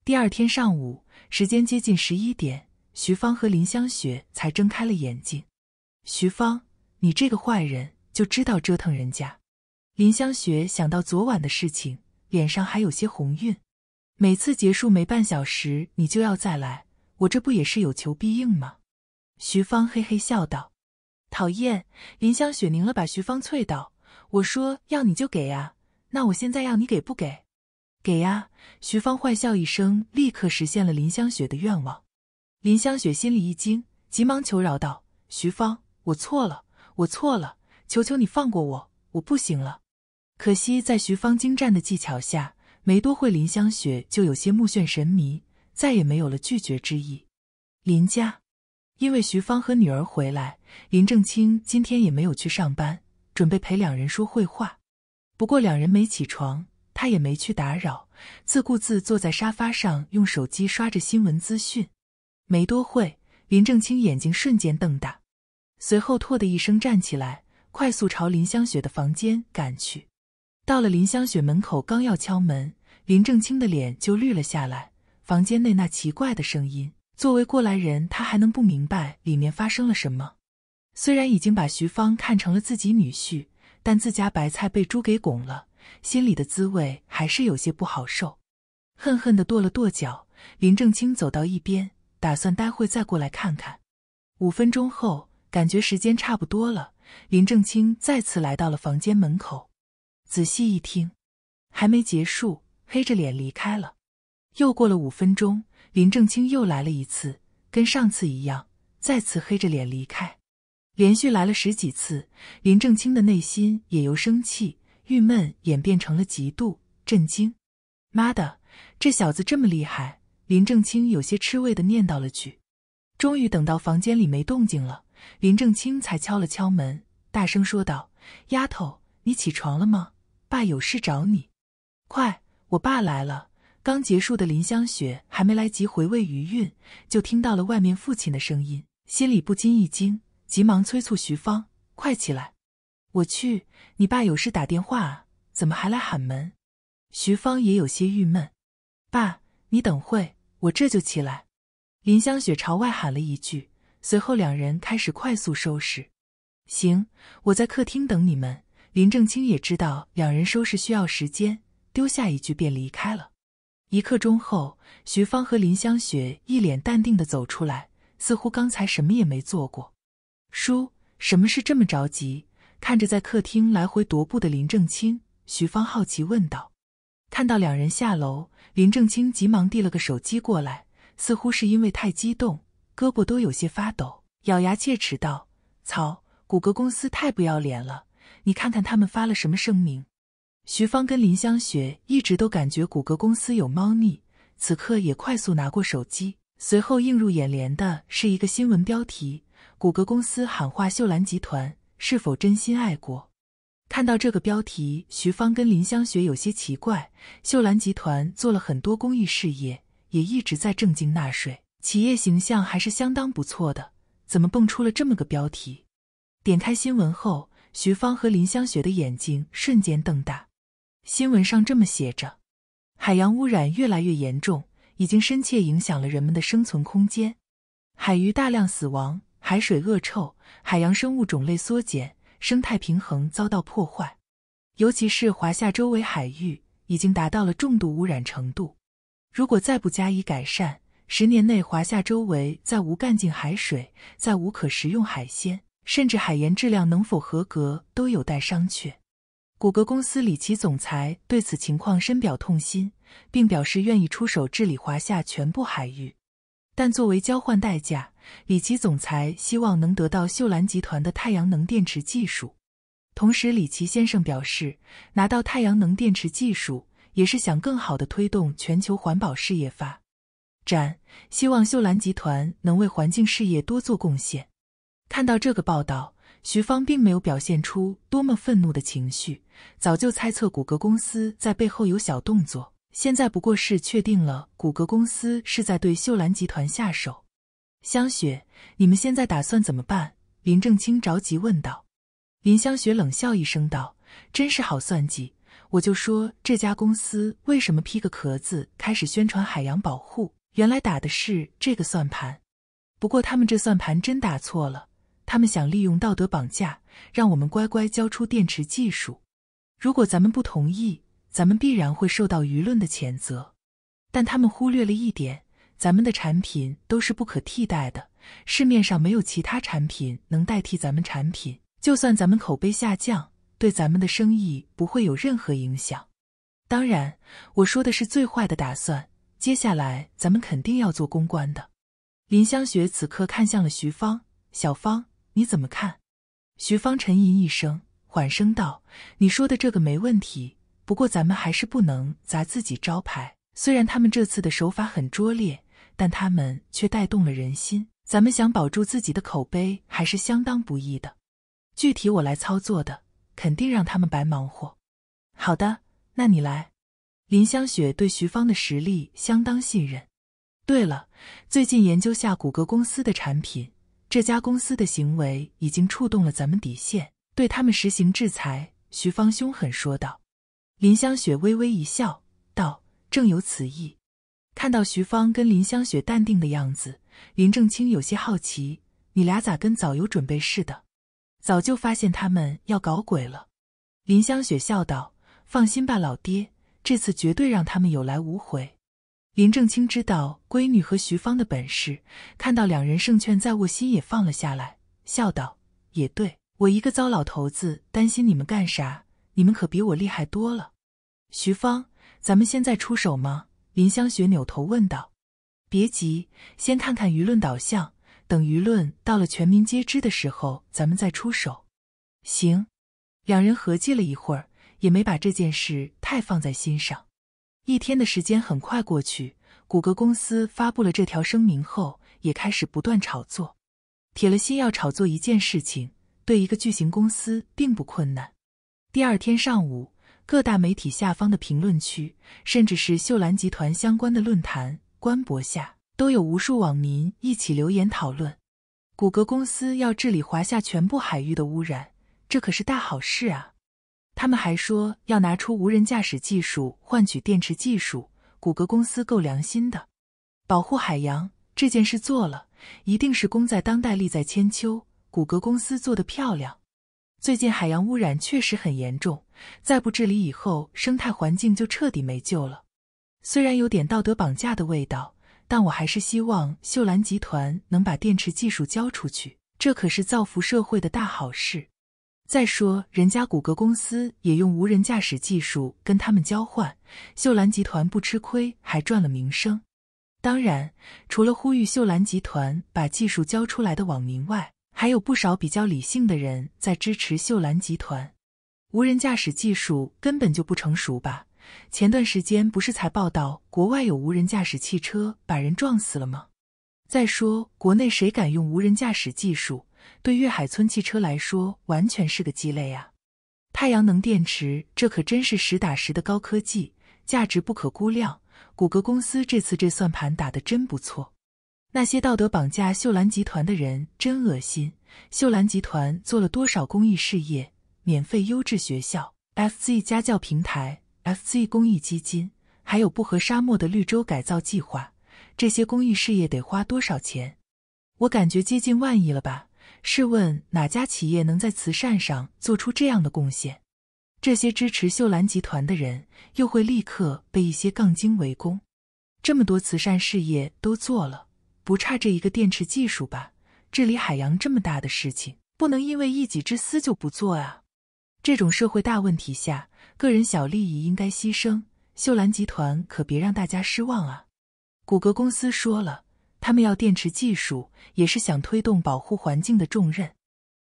第二天上午，时间接近十一点，徐芳和林香雪才睁开了眼睛。徐芳，你这个坏人，就知道折腾人家。林香雪想到昨晚的事情，脸上还有些红晕。每次结束没半小时，你就要再来，我这不也是有求必应吗？徐芳嘿嘿笑道。讨厌！林香雪拧了把徐芳，翠道：“我说要你就给啊，那我现在要你给不给？给呀！”徐芳坏笑一声，立刻实现了林香雪的愿望。林香雪心里一惊，急忙求饶道：“徐芳，我错了，我错了，求求你放过我，我不行了。”可惜在徐芳精湛的技巧下，没多会，林香雪就有些目眩神迷，再也没有了拒绝之意。林家。因为徐芳和女儿回来，林正清今天也没有去上班，准备陪两人说会话。不过两人没起床，他也没去打扰，自顾自坐在沙发上用手机刷着新闻资讯。没多会，林正清眼睛瞬间瞪大，随后“唾”的一声站起来，快速朝林香雪的房间赶去。到了林香雪门口，刚要敲门，林正清的脸就绿了下来，房间内那奇怪的声音。作为过来人，他还能不明白里面发生了什么？虽然已经把徐芳看成了自己女婿，但自家白菜被猪给拱了，心里的滋味还是有些不好受。恨恨的跺了跺脚，林正清走到一边，打算待会再过来看看。五分钟后，感觉时间差不多了，林正清再次来到了房间门口，仔细一听，还没结束，黑着脸离开了。又过了五分钟。林正清又来了一次，跟上次一样，再次黑着脸离开。连续来了十几次，林正清的内心也由生气、郁闷演变成了极度震惊。妈的，这小子这么厉害！林正清有些吃味的念叨了句。终于等到房间里没动静了，林正清才敲了敲门，大声说道：“丫头，你起床了吗？爸有事找你，快，我爸来了。”刚结束的林香雪还没来及回味余韵，就听到了外面父亲的声音，心里不禁一惊，急忙催促徐芳：“快起来！”“我去，你爸有事打电话啊？怎么还来喊门？”徐芳也有些郁闷：“爸，你等会，我这就起来。”林香雪朝外喊了一句，随后两人开始快速收拾。“行，我在客厅等你们。”林正清也知道两人收拾需要时间，丢下一句便离开了。一刻钟后，徐芳和林香雪一脸淡定的走出来，似乎刚才什么也没做过。叔，什么事这么着急？看着在客厅来回踱步的林正清，徐芳好奇问道。看到两人下楼，林正清急忙递了个手机过来，似乎是因为太激动，胳膊都有些发抖，咬牙切齿道：“操，谷歌公司太不要脸了！你看看他们发了什么声明。”徐芳跟林香雪一直都感觉谷歌公司有猫腻，此刻也快速拿过手机，随后映入眼帘的是一个新闻标题：谷歌公司喊话秀兰集团，是否真心爱国？看到这个标题，徐芳跟林香雪有些奇怪。秀兰集团做了很多公益事业，也一直在正经纳税，企业形象还是相当不错的，怎么蹦出了这么个标题？点开新闻后，徐芳和林香雪的眼睛瞬间瞪大。新闻上这么写着：海洋污染越来越严重，已经深切影响了人们的生存空间。海鱼大量死亡，海水恶臭，海洋生物种类缩减，生态平衡遭到破坏。尤其是华夏周围海域已经达到了重度污染程度。如果再不加以改善，十年内华夏周围再无干净海水，再无可食用海鲜，甚至海盐质量能否合格都有待商榷。谷歌公司里奇总裁对此情况深表痛心，并表示愿意出手治理华夏全部海域，但作为交换代价，里奇总裁希望能得到秀兰集团的太阳能电池技术。同时，里奇先生表示，拿到太阳能电池技术也是想更好的推动全球环保事业发展，希望秀兰集团能为环境事业多做贡献。看到这个报道。徐芳并没有表现出多么愤怒的情绪，早就猜测谷歌公司在背后有小动作，现在不过是确定了谷歌公司是在对秀兰集团下手。香雪，你们现在打算怎么办？林正清着急问道。林香雪冷笑一声道：“真是好算计，我就说这家公司为什么披个壳子开始宣传海洋保护，原来打的是这个算盘。不过他们这算盘真打错了。”他们想利用道德绑架，让我们乖乖交出电池技术。如果咱们不同意，咱们必然会受到舆论的谴责。但他们忽略了一点，咱们的产品都是不可替代的，市面上没有其他产品能代替咱们产品。就算咱们口碑下降，对咱们的生意不会有任何影响。当然，我说的是最坏的打算。接下来咱们肯定要做公关的。林香雪此刻看向了徐芳，小芳。你怎么看？徐芳沉吟一声，缓声道：“你说的这个没问题，不过咱们还是不能砸自己招牌。虽然他们这次的手法很拙劣，但他们却带动了人心。咱们想保住自己的口碑，还是相当不易的。具体我来操作的，肯定让他们白忙活。”好的，那你来。林香雪对徐芳的实力相当信任。对了，最近研究下谷歌公司的产品。这家公司的行为已经触动了咱们底线，对他们实行制裁。”徐芳凶狠说道。林香雪微微一笑，道：“正有此意。”看到徐芳跟林香雪淡定的样子，林正清有些好奇：“你俩咋跟早有准备似的？早就发现他们要搞鬼了？”林香雪笑道：“放心吧，老爹，这次绝对让他们有来无回。”林正清知道闺女和徐芳的本事，看到两人胜券在握，心也放了下来，笑道：“也对我一个糟老头子，担心你们干啥？你们可比我厉害多了。”徐芳，咱们现在出手吗？”林香雪扭头问道。“别急，先看看舆论导向，等舆论到了全民皆知的时候，咱们再出手。”行。两人合计了一会儿，也没把这件事太放在心上。一天的时间很快过去，谷歌公司发布了这条声明后，也开始不断炒作。铁了心要炒作一件事情，对一个巨型公司并不困难。第二天上午，各大媒体下方的评论区，甚至是秀兰集团相关的论坛、官博下，都有无数网民一起留言讨论。谷歌公司要治理华夏全部海域的污染，这可是大好事啊！他们还说要拿出无人驾驶技术换取电池技术，谷歌公司够良心的。保护海洋这件事做了，一定是功在当代、利在千秋。谷歌公司做的漂亮。最近海洋污染确实很严重，再不治理，以后生态环境就彻底没救了。虽然有点道德绑架的味道，但我还是希望秀兰集团能把电池技术交出去，这可是造福社会的大好事。再说，人家谷歌公司也用无人驾驶技术跟他们交换，秀兰集团不吃亏还赚了名声。当然，除了呼吁秀兰集团把技术交出来的网民外，还有不少比较理性的人在支持秀兰集团。无人驾驶技术根本就不成熟吧？前段时间不是才报道国外有无人驾驶汽车把人撞死了吗？再说，国内谁敢用无人驾驶技术？对粤海村汽车来说，完全是个鸡肋啊！太阳能电池，这可真是实打实的高科技，价值不可估量。谷歌公司这次这算盘打得真不错。那些道德绑架秀兰集团的人真恶心！秀兰集团做了多少公益事业？免费优质学校、FZ 家教平台、FZ 公益基金，还有不合沙漠的绿洲改造计划，这些公益事业得花多少钱？我感觉接近万亿了吧？试问哪家企业能在慈善上做出这样的贡献？这些支持秀兰集团的人又会立刻被一些杠精围攻。这么多慈善事业都做了，不差这一个电池技术吧？治理海洋这么大的事情，不能因为一己之私就不做啊！这种社会大问题下，个人小利益应该牺牲。秀兰集团可别让大家失望啊！谷歌公司说了。他们要电池技术，也是想推动保护环境的重任。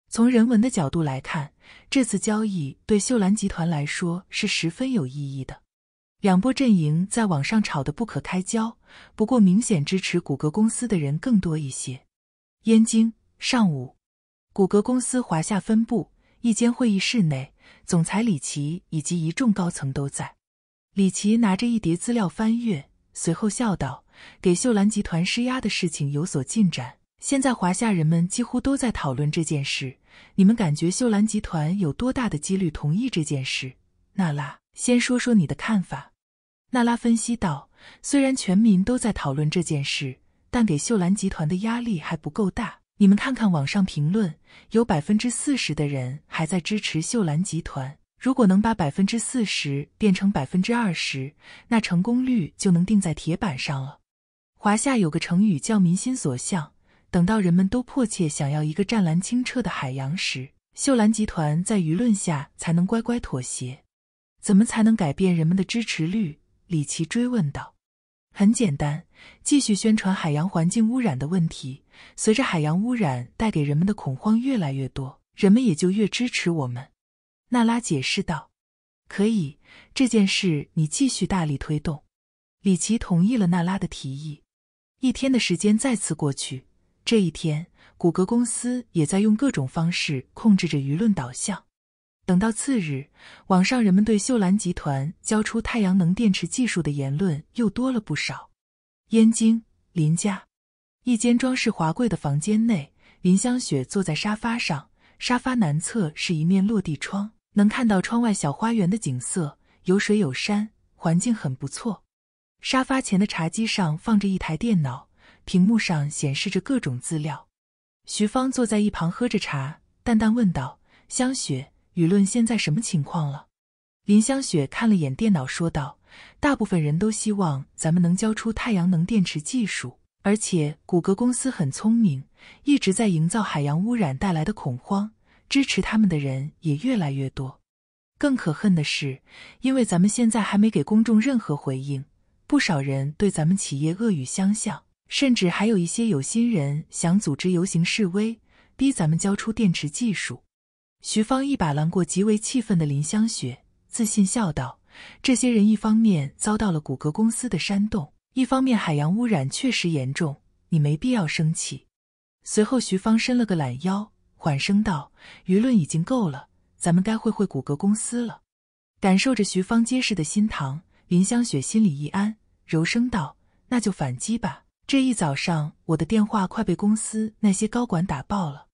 从人文的角度来看，这次交易对秀兰集团来说是十分有意义的。两波阵营在网上吵得不可开交，不过明显支持谷歌公司的人更多一些。燕京上午，谷歌公司华夏分部一间会议室内，总裁李奇以及一众高层都在。李奇拿着一叠资料翻阅，随后笑道。给秀兰集团施压的事情有所进展，现在华夏人们几乎都在讨论这件事。你们感觉秀兰集团有多大的几率同意这件事？娜拉，先说说你的看法。娜拉分析道：“虽然全民都在讨论这件事，但给秀兰集团的压力还不够大。你们看看网上评论，有百分之四十的人还在支持秀兰集团。如果能把百分之四十变成百分之二十，那成功率就能定在铁板上了。”华夏有个成语叫民心所向。等到人们都迫切想要一个湛蓝清澈的海洋时，秀兰集团在舆论下才能乖乖妥协。怎么才能改变人们的支持率？李琦追问道。很简单，继续宣传海洋环境污染的问题。随着海洋污染带给人们的恐慌越来越多，人们也就越支持我们。娜拉解释道。可以，这件事你继续大力推动。李琦同意了娜拉的提议。一天的时间再次过去，这一天，谷歌公司也在用各种方式控制着舆论导向。等到次日，网上人们对秀兰集团交出太阳能电池技术的言论又多了不少。燕京林家，一间装饰华贵的房间内，林香雪坐在沙发上，沙发南侧是一面落地窗，能看到窗外小花园的景色，有水有山，环境很不错。沙发前的茶几上放着一台电脑，屏幕上显示着各种资料。徐芳坐在一旁喝着茶，淡淡问道：“香雪，舆论现在什么情况了？”林香雪看了眼电脑，说道：“大部分人都希望咱们能交出太阳能电池技术，而且谷歌公司很聪明，一直在营造海洋污染带来的恐慌，支持他们的人也越来越多。更可恨的是，因为咱们现在还没给公众任何回应。”不少人对咱们企业恶语相向，甚至还有一些有心人想组织游行示威，逼咱们交出电池技术。徐芳一把拦过极为气愤的林香雪，自信笑道：“这些人一方面遭到了谷歌公司的煽动，一方面海洋污染确实严重，你没必要生气。”随后，徐芳伸了个懒腰，缓声道：“舆论已经够了，咱们该会会谷歌公司了。”感受着徐芳结实的心膛。林香雪心里一安，柔声道：“那就反击吧。”这一早上，我的电话快被公司那些高管打爆了。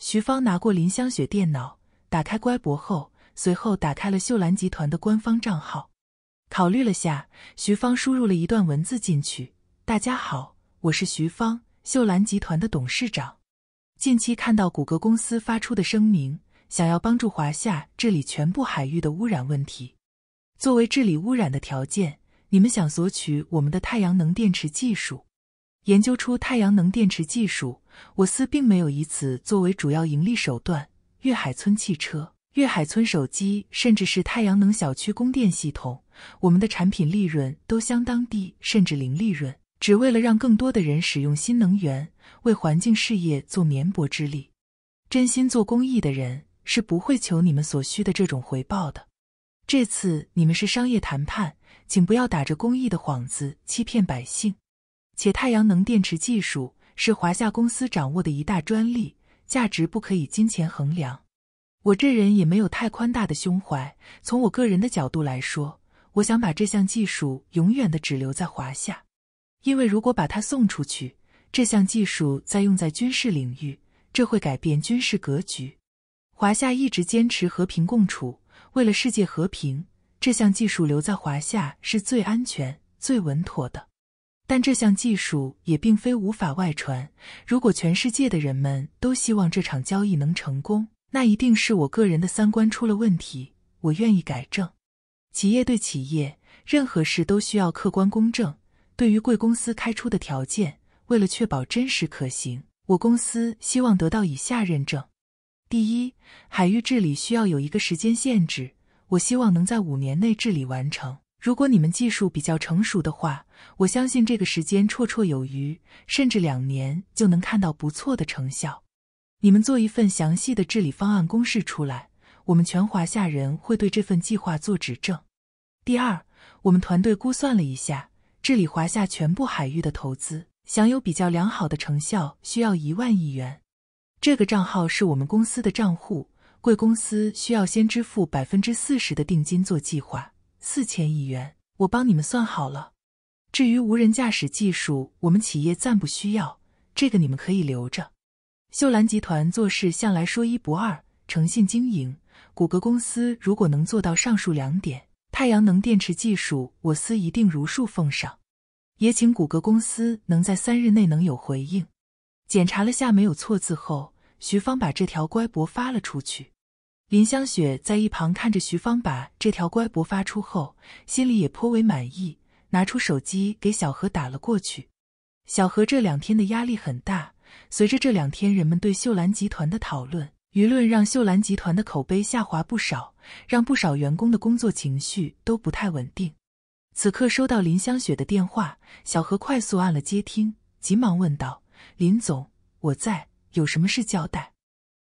徐芳拿过林香雪电脑，打开乖博后，随后打开了秀兰集团的官方账号。考虑了下，徐芳输入了一段文字进去：“大家好，我是徐芳，秀兰集团的董事长。近期看到谷歌公司发出的声明，想要帮助华夏治理全部海域的污染问题。”作为治理污染的条件，你们想索取我们的太阳能电池技术？研究出太阳能电池技术，我司并没有以此作为主要盈利手段。粤海村汽车、粤海村手机，甚至是太阳能小区供电系统，我们的产品利润都相当低，甚至零利润，只为了让更多的人使用新能源，为环境事业做绵薄之力。真心做公益的人是不会求你们所需的这种回报的。这次你们是商业谈判，请不要打着公益的幌子欺骗百姓。且太阳能电池技术是华夏公司掌握的一大专利，价值不可以金钱衡量。我这人也没有太宽大的胸怀，从我个人的角度来说，我想把这项技术永远的只留在华夏，因为如果把它送出去，这项技术再用在军事领域，这会改变军事格局。华夏一直坚持和平共处。为了世界和平，这项技术留在华夏是最安全、最稳妥的。但这项技术也并非无法外传。如果全世界的人们都希望这场交易能成功，那一定是我个人的三观出了问题，我愿意改正。企业对企业，任何事都需要客观公正。对于贵公司开出的条件，为了确保真实可行，我公司希望得到以下认证。第一，海域治理需要有一个时间限制，我希望能在五年内治理完成。如果你们技术比较成熟的话，我相信这个时间绰绰有余，甚至两年就能看到不错的成效。你们做一份详细的治理方案公示出来，我们全华夏人会对这份计划做指正。第二，我们团队估算了一下，治理华夏全部海域的投资，享有比较良好的成效，需要一万亿元。这个账号是我们公司的账户，贵公司需要先支付百分之四十的定金做计划，四千亿元，我帮你们算好了。至于无人驾驶技术，我们企业暂不需要，这个你们可以留着。秀兰集团做事向来说一不二，诚信经营。谷歌公司如果能做到上述两点，太阳能电池技术我司一定如数奉上，也请谷歌公司能在三日内能有回应。检查了下没有错字后，徐芳把这条乖博发了出去。林香雪在一旁看着徐芳把这条乖博发出后，心里也颇为满意，拿出手机给小何打了过去。小何这两天的压力很大，随着这两天人们对秀兰集团的讨论，舆论让秀兰集团的口碑下滑不少，让不少员工的工作情绪都不太稳定。此刻收到林香雪的电话，小何快速按了接听，急忙问道。林总，我在，有什么事交代？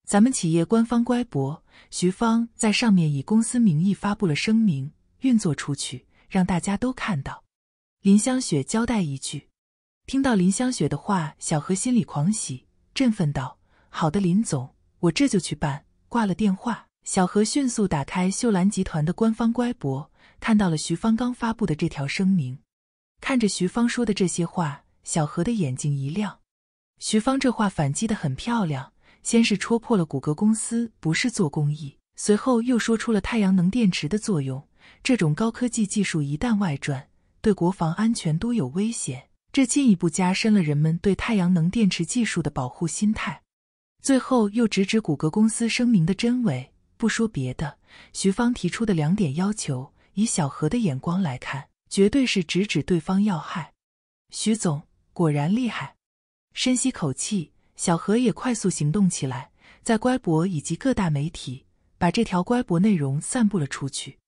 咱们企业官方乖博徐芳在上面以公司名义发布了声明，运作出去，让大家都看到。林香雪交代一句。听到林香雪的话，小何心里狂喜，振奋道：“好的，林总，我这就去办。”挂了电话，小何迅速打开秀兰集团的官方乖博，看到了徐芳刚发布的这条声明。看着徐芳说的这些话，小何的眼睛一亮。徐芳这话反击的很漂亮，先是戳破了谷歌公司不是做公益，随后又说出了太阳能电池的作用。这种高科技技术一旦外传，对国防安全都有危险。这进一步加深了人们对太阳能电池技术的保护心态。最后又直指谷歌公司声明的真伪。不说别的，徐芳提出的两点要求，以小何的眼光来看，绝对是直指对方要害。徐总果然厉害。深吸口气，小何也快速行动起来，在乖博以及各大媒体把这条乖博内容散布了出去。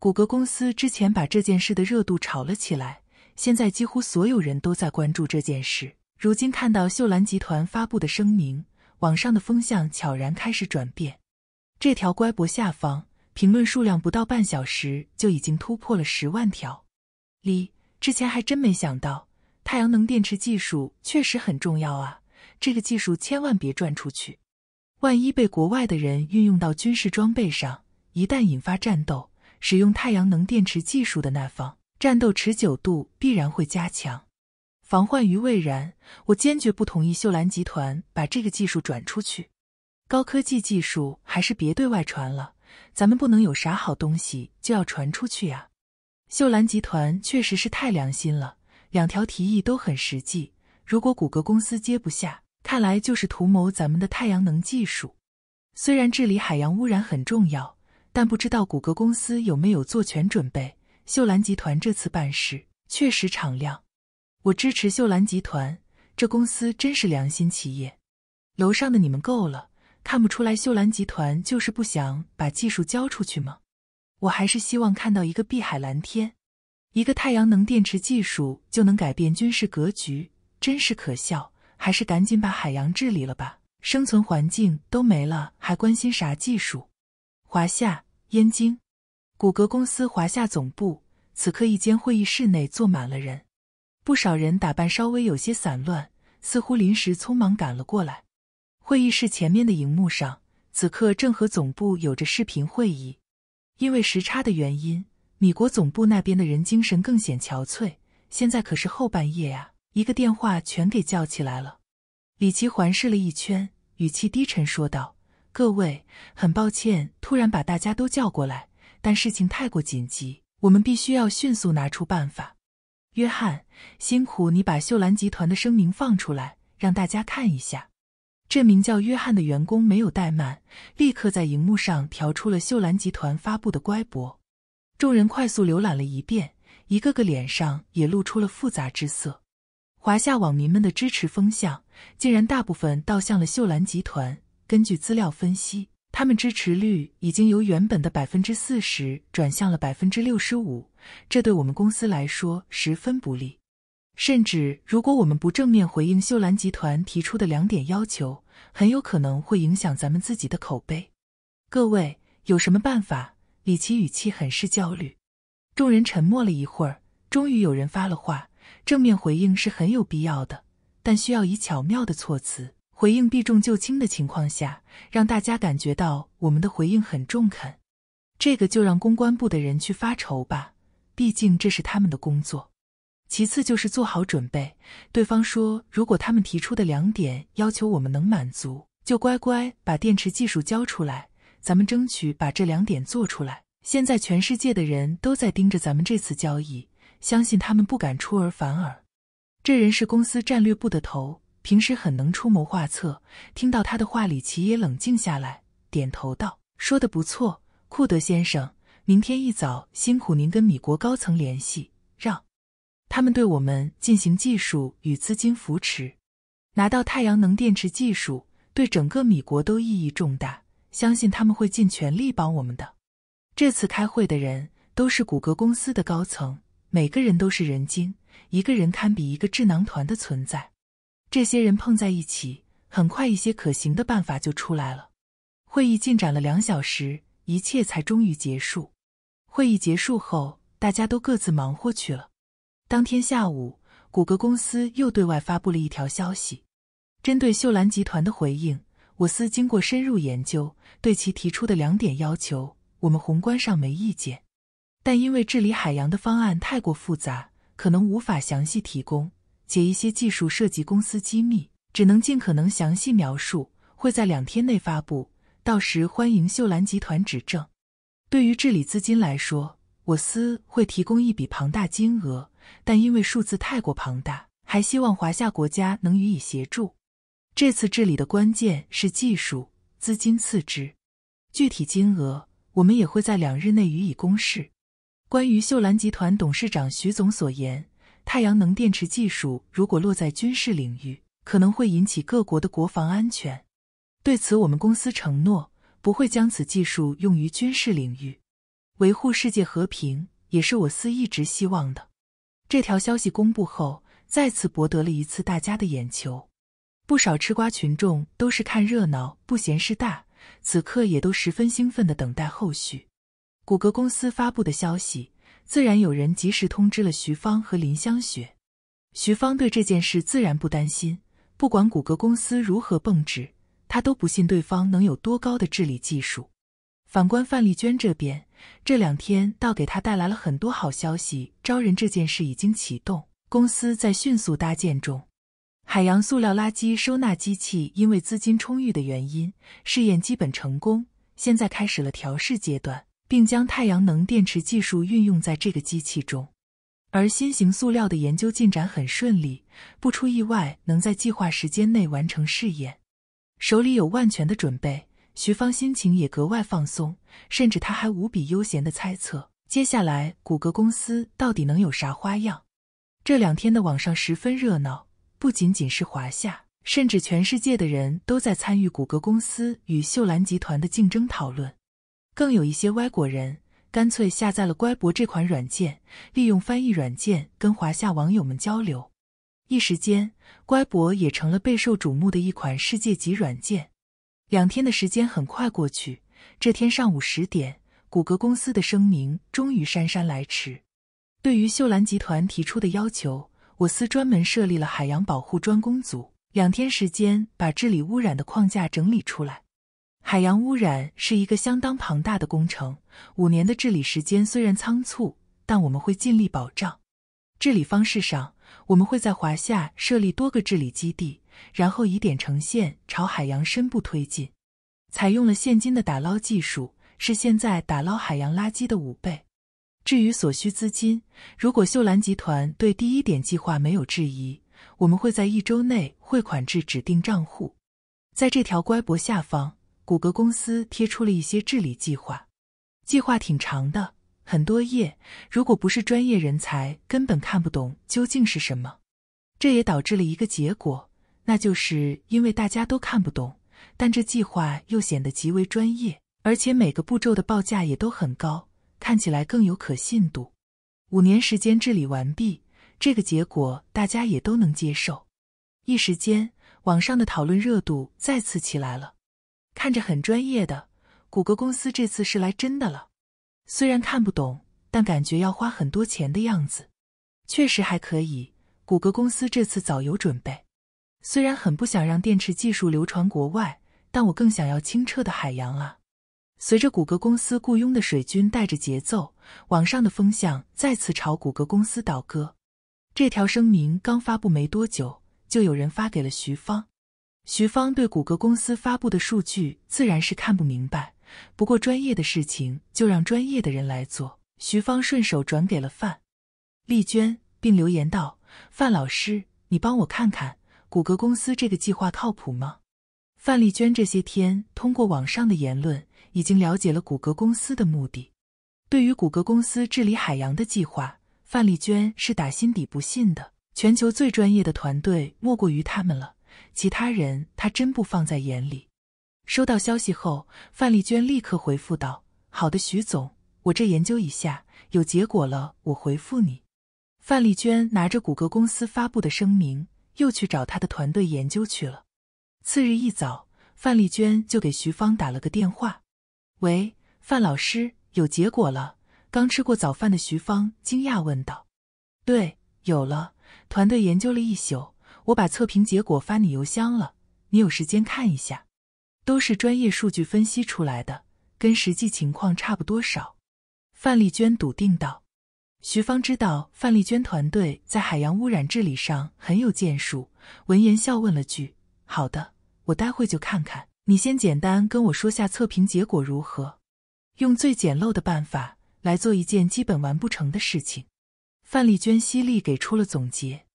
谷歌公司之前把这件事的热度炒了起来，现在几乎所有人都在关注这件事。如今看到秀兰集团发布的声明，网上的风向悄然开始转变。这条乖博下方评论数量不到半小时就已经突破了十万条。李之前还真没想到。太阳能电池技术确实很重要啊，这个技术千万别转出去，万一被国外的人运用到军事装备上，一旦引发战斗，使用太阳能电池技术的那方战斗持久度必然会加强。防患于未然，我坚决不同意秀兰集团把这个技术转出去。高科技技术还是别对外传了，咱们不能有啥好东西就要传出去呀。秀兰集团确实是太良心了。两条提议都很实际，如果谷歌公司接不下，看来就是图谋咱们的太阳能技术。虽然治理海洋污染很重要，但不知道谷歌公司有没有做全准备。秀兰集团这次办事确实敞亮，我支持秀兰集团，这公司真是良心企业。楼上的你们够了，看不出来秀兰集团就是不想把技术交出去吗？我还是希望看到一个碧海蓝天。一个太阳能电池技术就能改变军事格局，真是可笑！还是赶紧把海洋治理了吧，生存环境都没了，还关心啥技术？华夏燕京，谷歌公司华夏总部，此刻一间会议室内坐满了人，不少人打扮稍微有些散乱，似乎临时匆忙赶了过来。会议室前面的荧幕上，此刻正和总部有着视频会议，因为时差的原因。米国总部那边的人精神更显憔悴。现在可是后半夜啊！一个电话全给叫起来了。李奇环视了一圈，语气低沉说道：“各位，很抱歉突然把大家都叫过来，但事情太过紧急，我们必须要迅速拿出办法。”约翰，辛苦你把秀兰集团的声明放出来，让大家看一下。这名叫约翰的员工没有怠慢，立刻在荧幕上调出了秀兰集团发布的乖博。众人快速浏览了一遍，一个个脸上也露出了复杂之色。华夏网民们的支持风向竟然大部分倒向了秀兰集团。根据资料分析，他们支持率已经由原本的百分之四十转向了百分之六十五，这对我们公司来说十分不利。甚至如果我们不正面回应秀兰集团提出的两点要求，很有可能会影响咱们自己的口碑。各位有什么办法？李琦语气很是焦虑，众人沉默了一会儿，终于有人发了话。正面回应是很有必要的，但需要以巧妙的措辞回应，避重就轻的情况下，让大家感觉到我们的回应很中肯。这个就让公关部的人去发愁吧，毕竟这是他们的工作。其次就是做好准备。对方说，如果他们提出的两点要求我们能满足，就乖乖把电池技术交出来。咱们争取把这两点做出来。现在全世界的人都在盯着咱们这次交易，相信他们不敢出尔反尔。这人是公司战略部的头，平时很能出谋划策。听到他的话，李奇也冷静下来，点头道：“说的不错，库德先生。明天一早，辛苦您跟米国高层联系，让他们对我们进行技术与资金扶持。拿到太阳能电池技术，对整个米国都意义重大。”相信他们会尽全力帮我们的。这次开会的人都是谷歌公司的高层，每个人都是人精，一个人堪比一个智囊团的存在。这些人碰在一起，很快一些可行的办法就出来了。会议进展了两小时，一切才终于结束。会议结束后，大家都各自忙活去了。当天下午，谷歌公司又对外发布了一条消息，针对秀兰集团的回应。我司经过深入研究，对其提出的两点要求，我们宏观上没意见，但因为治理海洋的方案太过复杂，可能无法详细提供，且一些技术涉及公司机密，只能尽可能详细描述，会在两天内发布，到时欢迎秀兰集团指正。对于治理资金来说，我司会提供一笔庞大金额，但因为数字太过庞大，还希望华夏国家能予以协助。这次治理的关键是技术，资金次之，具体金额我们也会在两日内予以公示。关于秀兰集团董事长徐总所言，太阳能电池技术如果落在军事领域，可能会引起各国的国防安全。对此，我们公司承诺不会将此技术用于军事领域，维护世界和平也是我司一直希望的。这条消息公布后，再次博得了一次大家的眼球。不少吃瓜群众都是看热闹不嫌事大，此刻也都十分兴奋地等待后续。谷歌公司发布的消息，自然有人及时通知了徐芳和林香雪。徐芳对这件事自然不担心，不管谷歌公司如何蹦值，她都不信对方能有多高的治理技术。反观范丽娟这边，这两天倒给她带来了很多好消息，招人这件事已经启动，公司在迅速搭建中。海洋塑料垃圾收纳机器因为资金充裕的原因，试验基本成功，现在开始了调试阶段，并将太阳能电池技术运用在这个机器中。而新型塑料的研究进展很顺利，不出意外能在计划时间内完成试验。手里有万全的准备，徐芳心情也格外放松，甚至她还无比悠闲地猜测，接下来谷歌公司到底能有啥花样？这两天的网上十分热闹。不仅仅是华夏，甚至全世界的人都在参与谷歌公司与秀兰集团的竞争讨论。更有一些歪果人干脆下载了乖博这款软件，利用翻译软件跟华夏网友们交流。一时间，乖博也成了备受瞩目的一款世界级软件。两天的时间很快过去，这天上午十点，谷歌公司的声明终于姗姗来迟。对于秀兰集团提出的要求。我司专门设立了海洋保护专攻组，两天时间把治理污染的框架整理出来。海洋污染是一个相当庞大的工程，五年的治理时间虽然仓促，但我们会尽力保障。治理方式上，我们会在华夏设立多个治理基地，然后以点成线，朝海洋深部推进。采用了现今的打捞技术，是现在打捞海洋垃圾的五倍。至于所需资金，如果秀兰集团对第一点计划没有质疑，我们会在一周内汇款至指定账户。在这条乖博下方，谷歌公司贴出了一些治理计划，计划挺长的，很多页，如果不是专业人才，根本看不懂究竟是什么。这也导致了一个结果，那就是因为大家都看不懂，但这计划又显得极为专业，而且每个步骤的报价也都很高。看起来更有可信度。五年时间治理完毕，这个结果大家也都能接受。一时间，网上的讨论热度再次起来了。看着很专业的，谷歌公司这次是来真的了。虽然看不懂，但感觉要花很多钱的样子。确实还可以，谷歌公司这次早有准备。虽然很不想让电池技术流传国外，但我更想要清澈的海洋啊。随着谷歌公司雇佣的水军带着节奏，网上的风向再次朝谷歌公司倒戈。这条声明刚发布没多久，就有人发给了徐芳。徐芳对谷歌公司发布的数据自然是看不明白，不过专业的事情就让专业的人来做。徐芳顺手转给了范丽娟，并留言道：“范老师，你帮我看看谷歌公司这个计划靠谱吗？”范丽娟这些天通过网上的言论。已经了解了谷歌公司的目的。对于谷歌公司治理海洋的计划，范丽娟是打心底不信的。全球最专业的团队莫过于他们了，其他人她真不放在眼里。收到消息后，范丽娟立刻回复道：“好的，徐总，我这研究一下，有结果了我回复你。”范丽娟拿着谷歌公司发布的声明，又去找他的团队研究去了。次日一早，范丽娟就给徐芳打了个电话。喂，范老师，有结果了。刚吃过早饭的徐芳惊讶问道：“对，有了。团队研究了一宿，我把测评结果发你邮箱了，你有时间看一下，都是专业数据分析出来的，跟实际情况差不多少。”范丽娟笃定道。徐芳知道范丽娟团队在海洋污染治理上很有建树，闻言笑问了句：“好的，我待会就看看。”你先简单跟我说下测评结果如何，用最简陋的办法来做一件基本完不成的事情。范丽娟犀利给出了总结，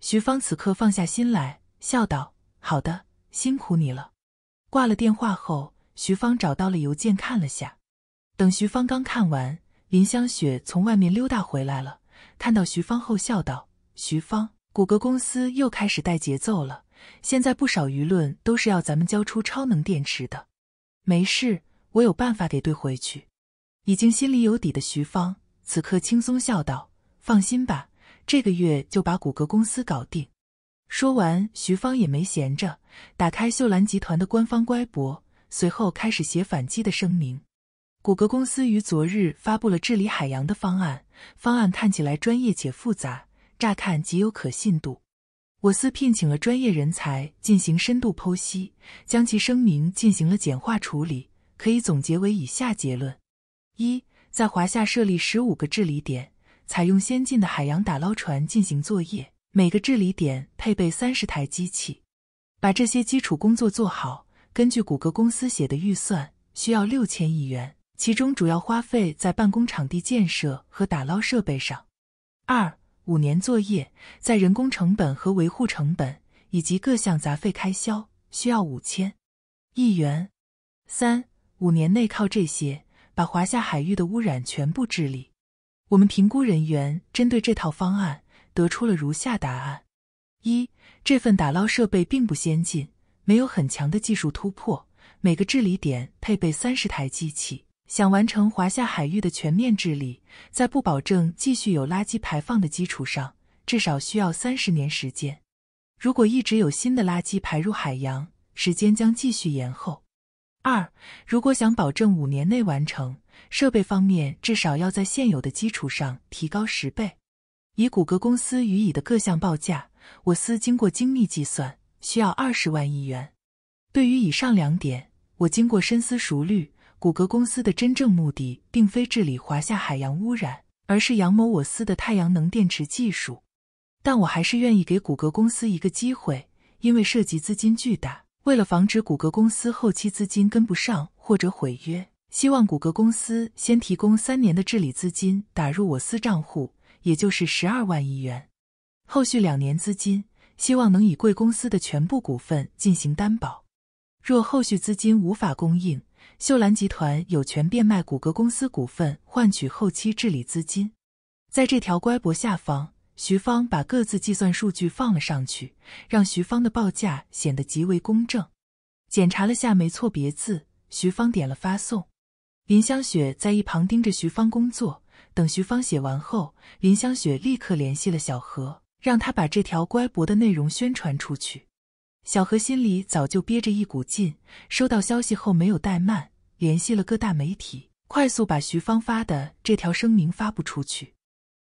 徐芳此刻放下心来，笑道：“好的，辛苦你了。”挂了电话后，徐芳找到了邮件看了下。等徐芳刚看完，林香雪从外面溜达回来了，看到徐芳后笑道：“徐芳，谷歌公司又开始带节奏了。”现在不少舆论都是要咱们交出超能电池的，没事，我有办法给兑回去。已经心里有底的徐芳此刻轻松笑道：“放心吧，这个月就把谷歌公司搞定。”说完，徐芳也没闲着，打开秀兰集团的官方官博，随后开始写反击的声明。谷歌公司于昨日发布了治理海洋的方案，方案看起来专业且复杂，乍看极有可信度。我司聘请了专业人才进行深度剖析，将其声明进行了简化处理，可以总结为以下结论：一，在华夏设立十五个治理点，采用先进的海洋打捞船进行作业，每个治理点配备三十台机器，把这些基础工作做好。根据谷歌公司写的预算，需要六千亿元，其中主要花费在办公场地建设和打捞设备上。二。五年作业，在人工成本和维护成本以及各项杂费开销，需要五千亿元。三五年内靠这些把华夏海域的污染全部治理。我们评估人员针对这套方案得出了如下答案：一，这份打捞设备并不先进，没有很强的技术突破。每个治理点配备三十台机器。想完成华夏海域的全面治理，在不保证继续有垃圾排放的基础上，至少需要三十年时间。如果一直有新的垃圾排入海洋，时间将继续延后。二，如果想保证五年内完成，设备方面至少要在现有的基础上提高十倍。以谷歌公司予以的各项报价，我司经过精密计算，需要二十万亿元。对于以上两点，我经过深思熟虑。谷歌公司的真正目的并非治理华夏海洋污染，而是仰谋我司的太阳能电池技术。但我还是愿意给谷歌公司一个机会，因为涉及资金巨大。为了防止谷歌公司后期资金跟不上或者毁约，希望谷歌公司先提供三年的治理资金打入我司账户，也就是十二万亿元。后续两年资金，希望能以贵公司的全部股份进行担保。若后续资金无法供应，秀兰集团有权变卖谷歌公司股份，换取后期治理资金。在这条乖博下方，徐芳把各自计算数据放了上去，让徐芳的报价显得极为公正。检查了下，没错别字，徐芳点了发送。林香雪在一旁盯着徐芳工作，等徐芳写完后，林香雪立刻联系了小何，让他把这条乖博的内容宣传出去。小何心里早就憋着一股劲，收到消息后没有怠慢，联系了各大媒体，快速把徐芳发的这条声明发布出去。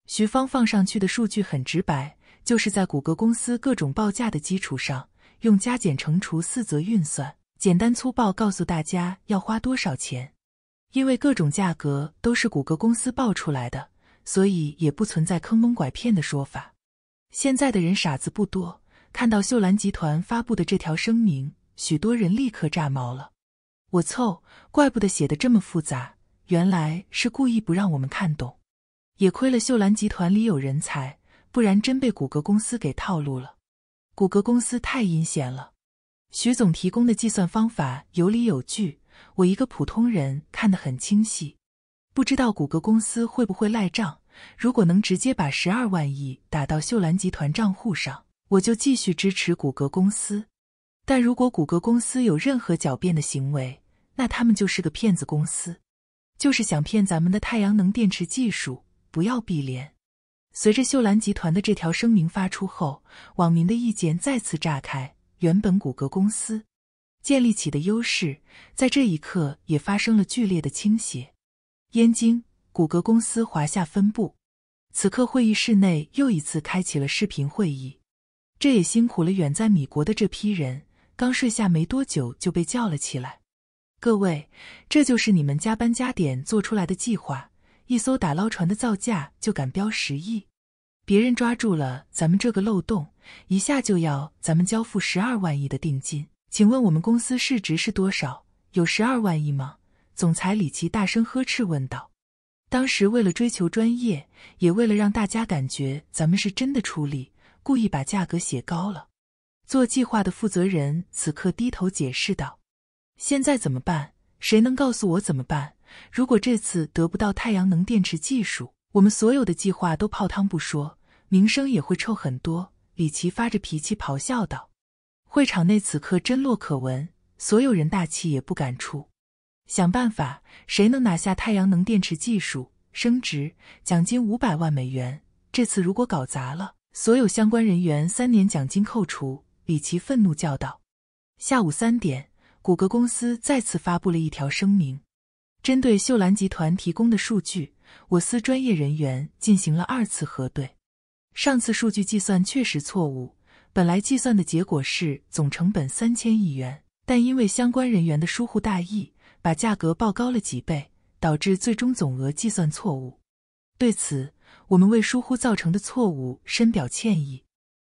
徐芳放上去的数据很直白，就是在谷歌公司各种报价的基础上，用加减乘除四则运算，简单粗暴告诉大家要花多少钱。因为各种价格都是谷歌公司报出来的，所以也不存在坑蒙拐骗的说法。现在的人傻子不多。看到秀兰集团发布的这条声明，许多人立刻炸毛了。我凑，怪不得写的这么复杂，原来是故意不让我们看懂。也亏了秀兰集团里有人才，不然真被谷歌公司给套路了。谷歌公司太阴险了。徐总提供的计算方法有理有据，我一个普通人看得很清晰。不知道谷歌公司会不会赖账？如果能直接把十二万亿打到秀兰集团账户上。我就继续支持谷歌公司，但如果谷歌公司有任何狡辩的行为，那他们就是个骗子公司，就是想骗咱们的太阳能电池技术不要碧莲。随着秀兰集团的这条声明发出后，网民的意见再次炸开，原本谷歌公司建立起的优势，在这一刻也发生了剧烈的倾斜。燕京谷歌公司华夏分部，此刻会议室内又一次开启了视频会议。这也辛苦了远在米国的这批人，刚睡下没多久就被叫了起来。各位，这就是你们加班加点做出来的计划。一艘打捞船的造价就敢标十亿，别人抓住了咱们这个漏洞，一下就要咱们交付十二万亿的定金。请问我们公司市值是多少？有十二万亿吗？总裁李奇大声呵斥问道。当时为了追求专业，也为了让大家感觉咱们是真的出力。故意把价格写高了。做计划的负责人此刻低头解释道：“现在怎么办？谁能告诉我怎么办？如果这次得不到太阳能电池技术，我们所有的计划都泡汤不说，名声也会臭很多。”李奇发着脾气咆哮道：“会场内此刻真落可闻，所有人大气也不敢出。想办法，谁能拿下太阳能电池技术，升值奖金五百万美元。这次如果搞砸了……”所有相关人员三年奖金扣除，李奇愤怒叫道。下午三点，谷歌公司再次发布了一条声明，针对秀兰集团提供的数据，我司专业人员进行了二次核对。上次数据计算确实错误，本来计算的结果是总成本三千亿元，但因为相关人员的疏忽大意，把价格报高了几倍，导致最终总额计算错误。对此，我们为疏忽造成的错误深表歉意。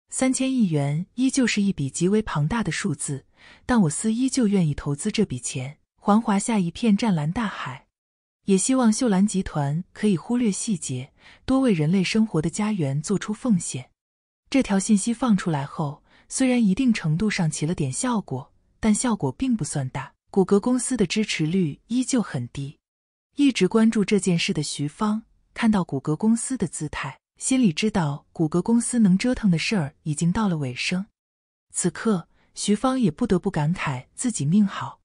三千亿元依旧是一笔极为庞大的数字，但我司依旧愿意投资这笔钱，还华夏一片湛蓝大海。也希望秀兰集团可以忽略细节，多为人类生活的家园做出奉献。这条信息放出来后，虽然一定程度上起了点效果，但效果并不算大。谷歌公司的支持率依旧很低。一直关注这件事的徐芳。看到谷歌公司的姿态，心里知道谷歌公司能折腾的事儿已经到了尾声。此刻，徐芳也不得不感慨自己命好。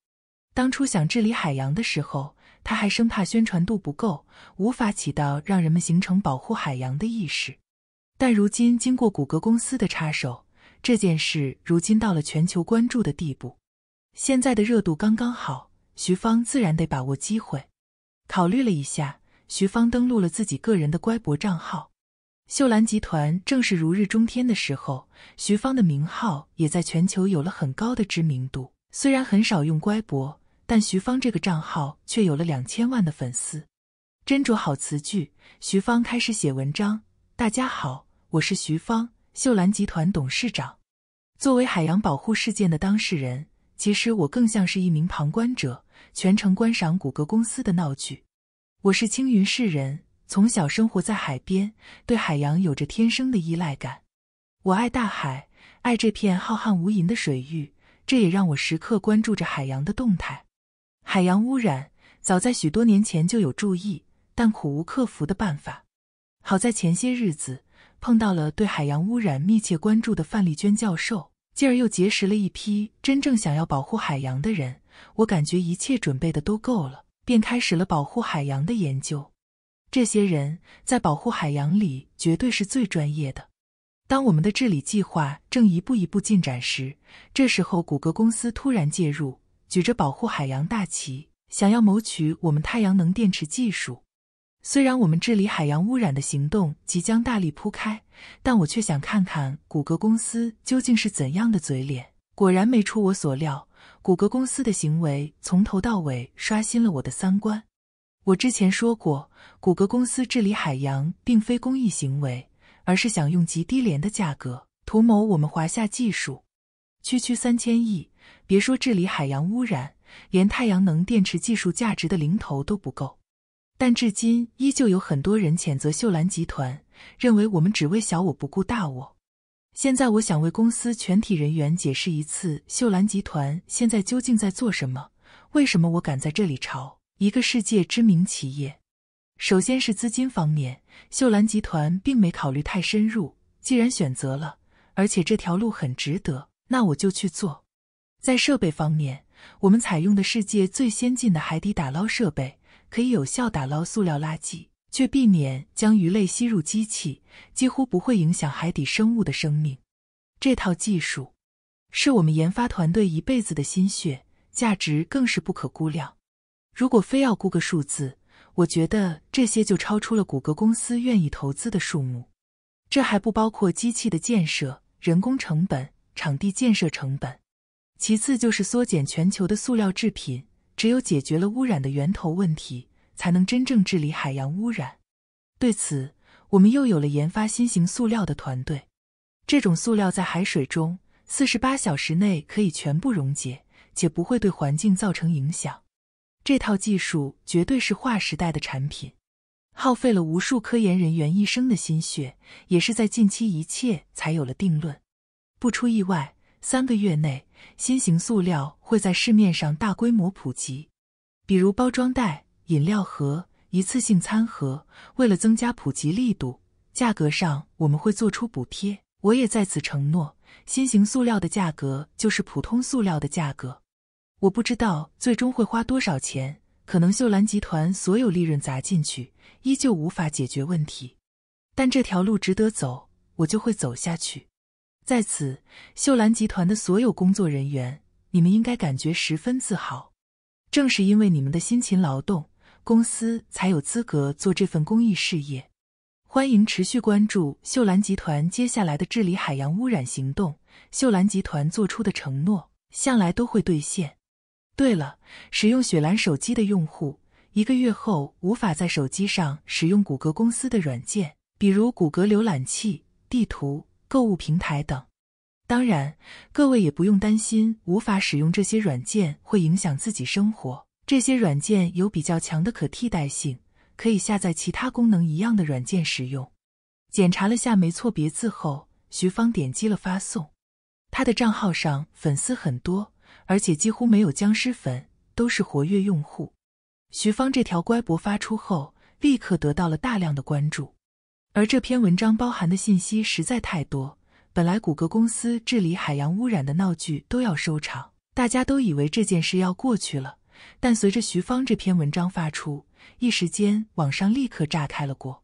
当初想治理海洋的时候，他还生怕宣传度不够，无法起到让人们形成保护海洋的意识。但如今，经过谷歌公司的插手，这件事如今到了全球关注的地步。现在的热度刚刚好，徐芳自然得把握机会。考虑了一下。徐芳登录了自己个人的乖博账号。秀兰集团正是如日中天的时候，徐芳的名号也在全球有了很高的知名度。虽然很少用乖博，但徐芳这个账号却有了两千万的粉丝。斟酌好词句，徐芳开始写文章：“大家好，我是徐芳，秀兰集团董事长。作为海洋保护事件的当事人，其实我更像是一名旁观者，全程观赏谷歌公司的闹剧。”我是青云市人，从小生活在海边，对海洋有着天生的依赖感。我爱大海，爱这片浩瀚无垠的水域，这也让我时刻关注着海洋的动态。海洋污染早在许多年前就有注意，但苦无克服的办法。好在前些日子碰到了对海洋污染密切关注的范丽娟教授，继而又结识了一批真正想要保护海洋的人，我感觉一切准备的都够了。便开始了保护海洋的研究。这些人在保护海洋里绝对是最专业的。当我们的治理计划正一步一步进展时，这时候谷歌公司突然介入，举着保护海洋大旗，想要谋取我们太阳能电池技术。虽然我们治理海洋污染的行动即将大力铺开，但我却想看看谷歌公司究竟是怎样的嘴脸。果然没出我所料。谷歌公司的行为从头到尾刷新了我的三观。我之前说过，谷歌公司治理海洋并非公益行为，而是想用极低廉的价格图谋我们华夏技术。区区三千亿，别说治理海洋污染，连太阳能电池技术价值的零头都不够。但至今依旧有很多人谴责秀兰集团，认为我们只为小我不顾大我。现在我想为公司全体人员解释一次，秀兰集团现在究竟在做什么？为什么我敢在这里朝一个世界知名企业？首先是资金方面，秀兰集团并没考虑太深入。既然选择了，而且这条路很值得，那我就去做。在设备方面，我们采用的世界最先进的海底打捞设备，可以有效打捞塑料垃圾。却避免将鱼类吸入机器，几乎不会影响海底生物的生命。这套技术是我们研发团队一辈子的心血，价值更是不可估量。如果非要估个数字，我觉得这些就超出了谷歌公司愿意投资的数目。这还不包括机器的建设、人工成本、场地建设成本。其次就是缩减全球的塑料制品，只有解决了污染的源头问题。才能真正治理海洋污染。对此，我们又有了研发新型塑料的团队。这种塑料在海水中四十八小时内可以全部溶解，且不会对环境造成影响。这套技术绝对是划时代的产品，耗费了无数科研人员一生的心血，也是在近期一切才有了定论。不出意外，三个月内，新型塑料会在市面上大规模普及，比如包装袋。饮料盒、一次性餐盒，为了增加普及力度，价格上我们会做出补贴。我也在此承诺，新型塑料的价格就是普通塑料的价格。我不知道最终会花多少钱，可能秀兰集团所有利润砸进去依旧无法解决问题，但这条路值得走，我就会走下去。在此，秀兰集团的所有工作人员，你们应该感觉十分自豪，正是因为你们的辛勤劳动。公司才有资格做这份公益事业。欢迎持续关注秀兰集团接下来的治理海洋污染行动。秀兰集团做出的承诺，向来都会兑现。对了，使用雪兰手机的用户，一个月后无法在手机上使用谷歌公司的软件，比如谷歌浏览器、地图、购物平台等。当然，各位也不用担心无法使用这些软件会影响自己生活。这些软件有比较强的可替代性，可以下载其他功能一样的软件使用。检查了下没错别字后，徐芳点击了发送。她的账号上粉丝很多，而且几乎没有僵尸粉，都是活跃用户。徐芳这条乖博发出后，立刻得到了大量的关注。而这篇文章包含的信息实在太多，本来谷歌公司治理海洋污染的闹剧都要收场，大家都以为这件事要过去了。但随着徐芳这篇文章发出，一时间网上立刻炸开了锅。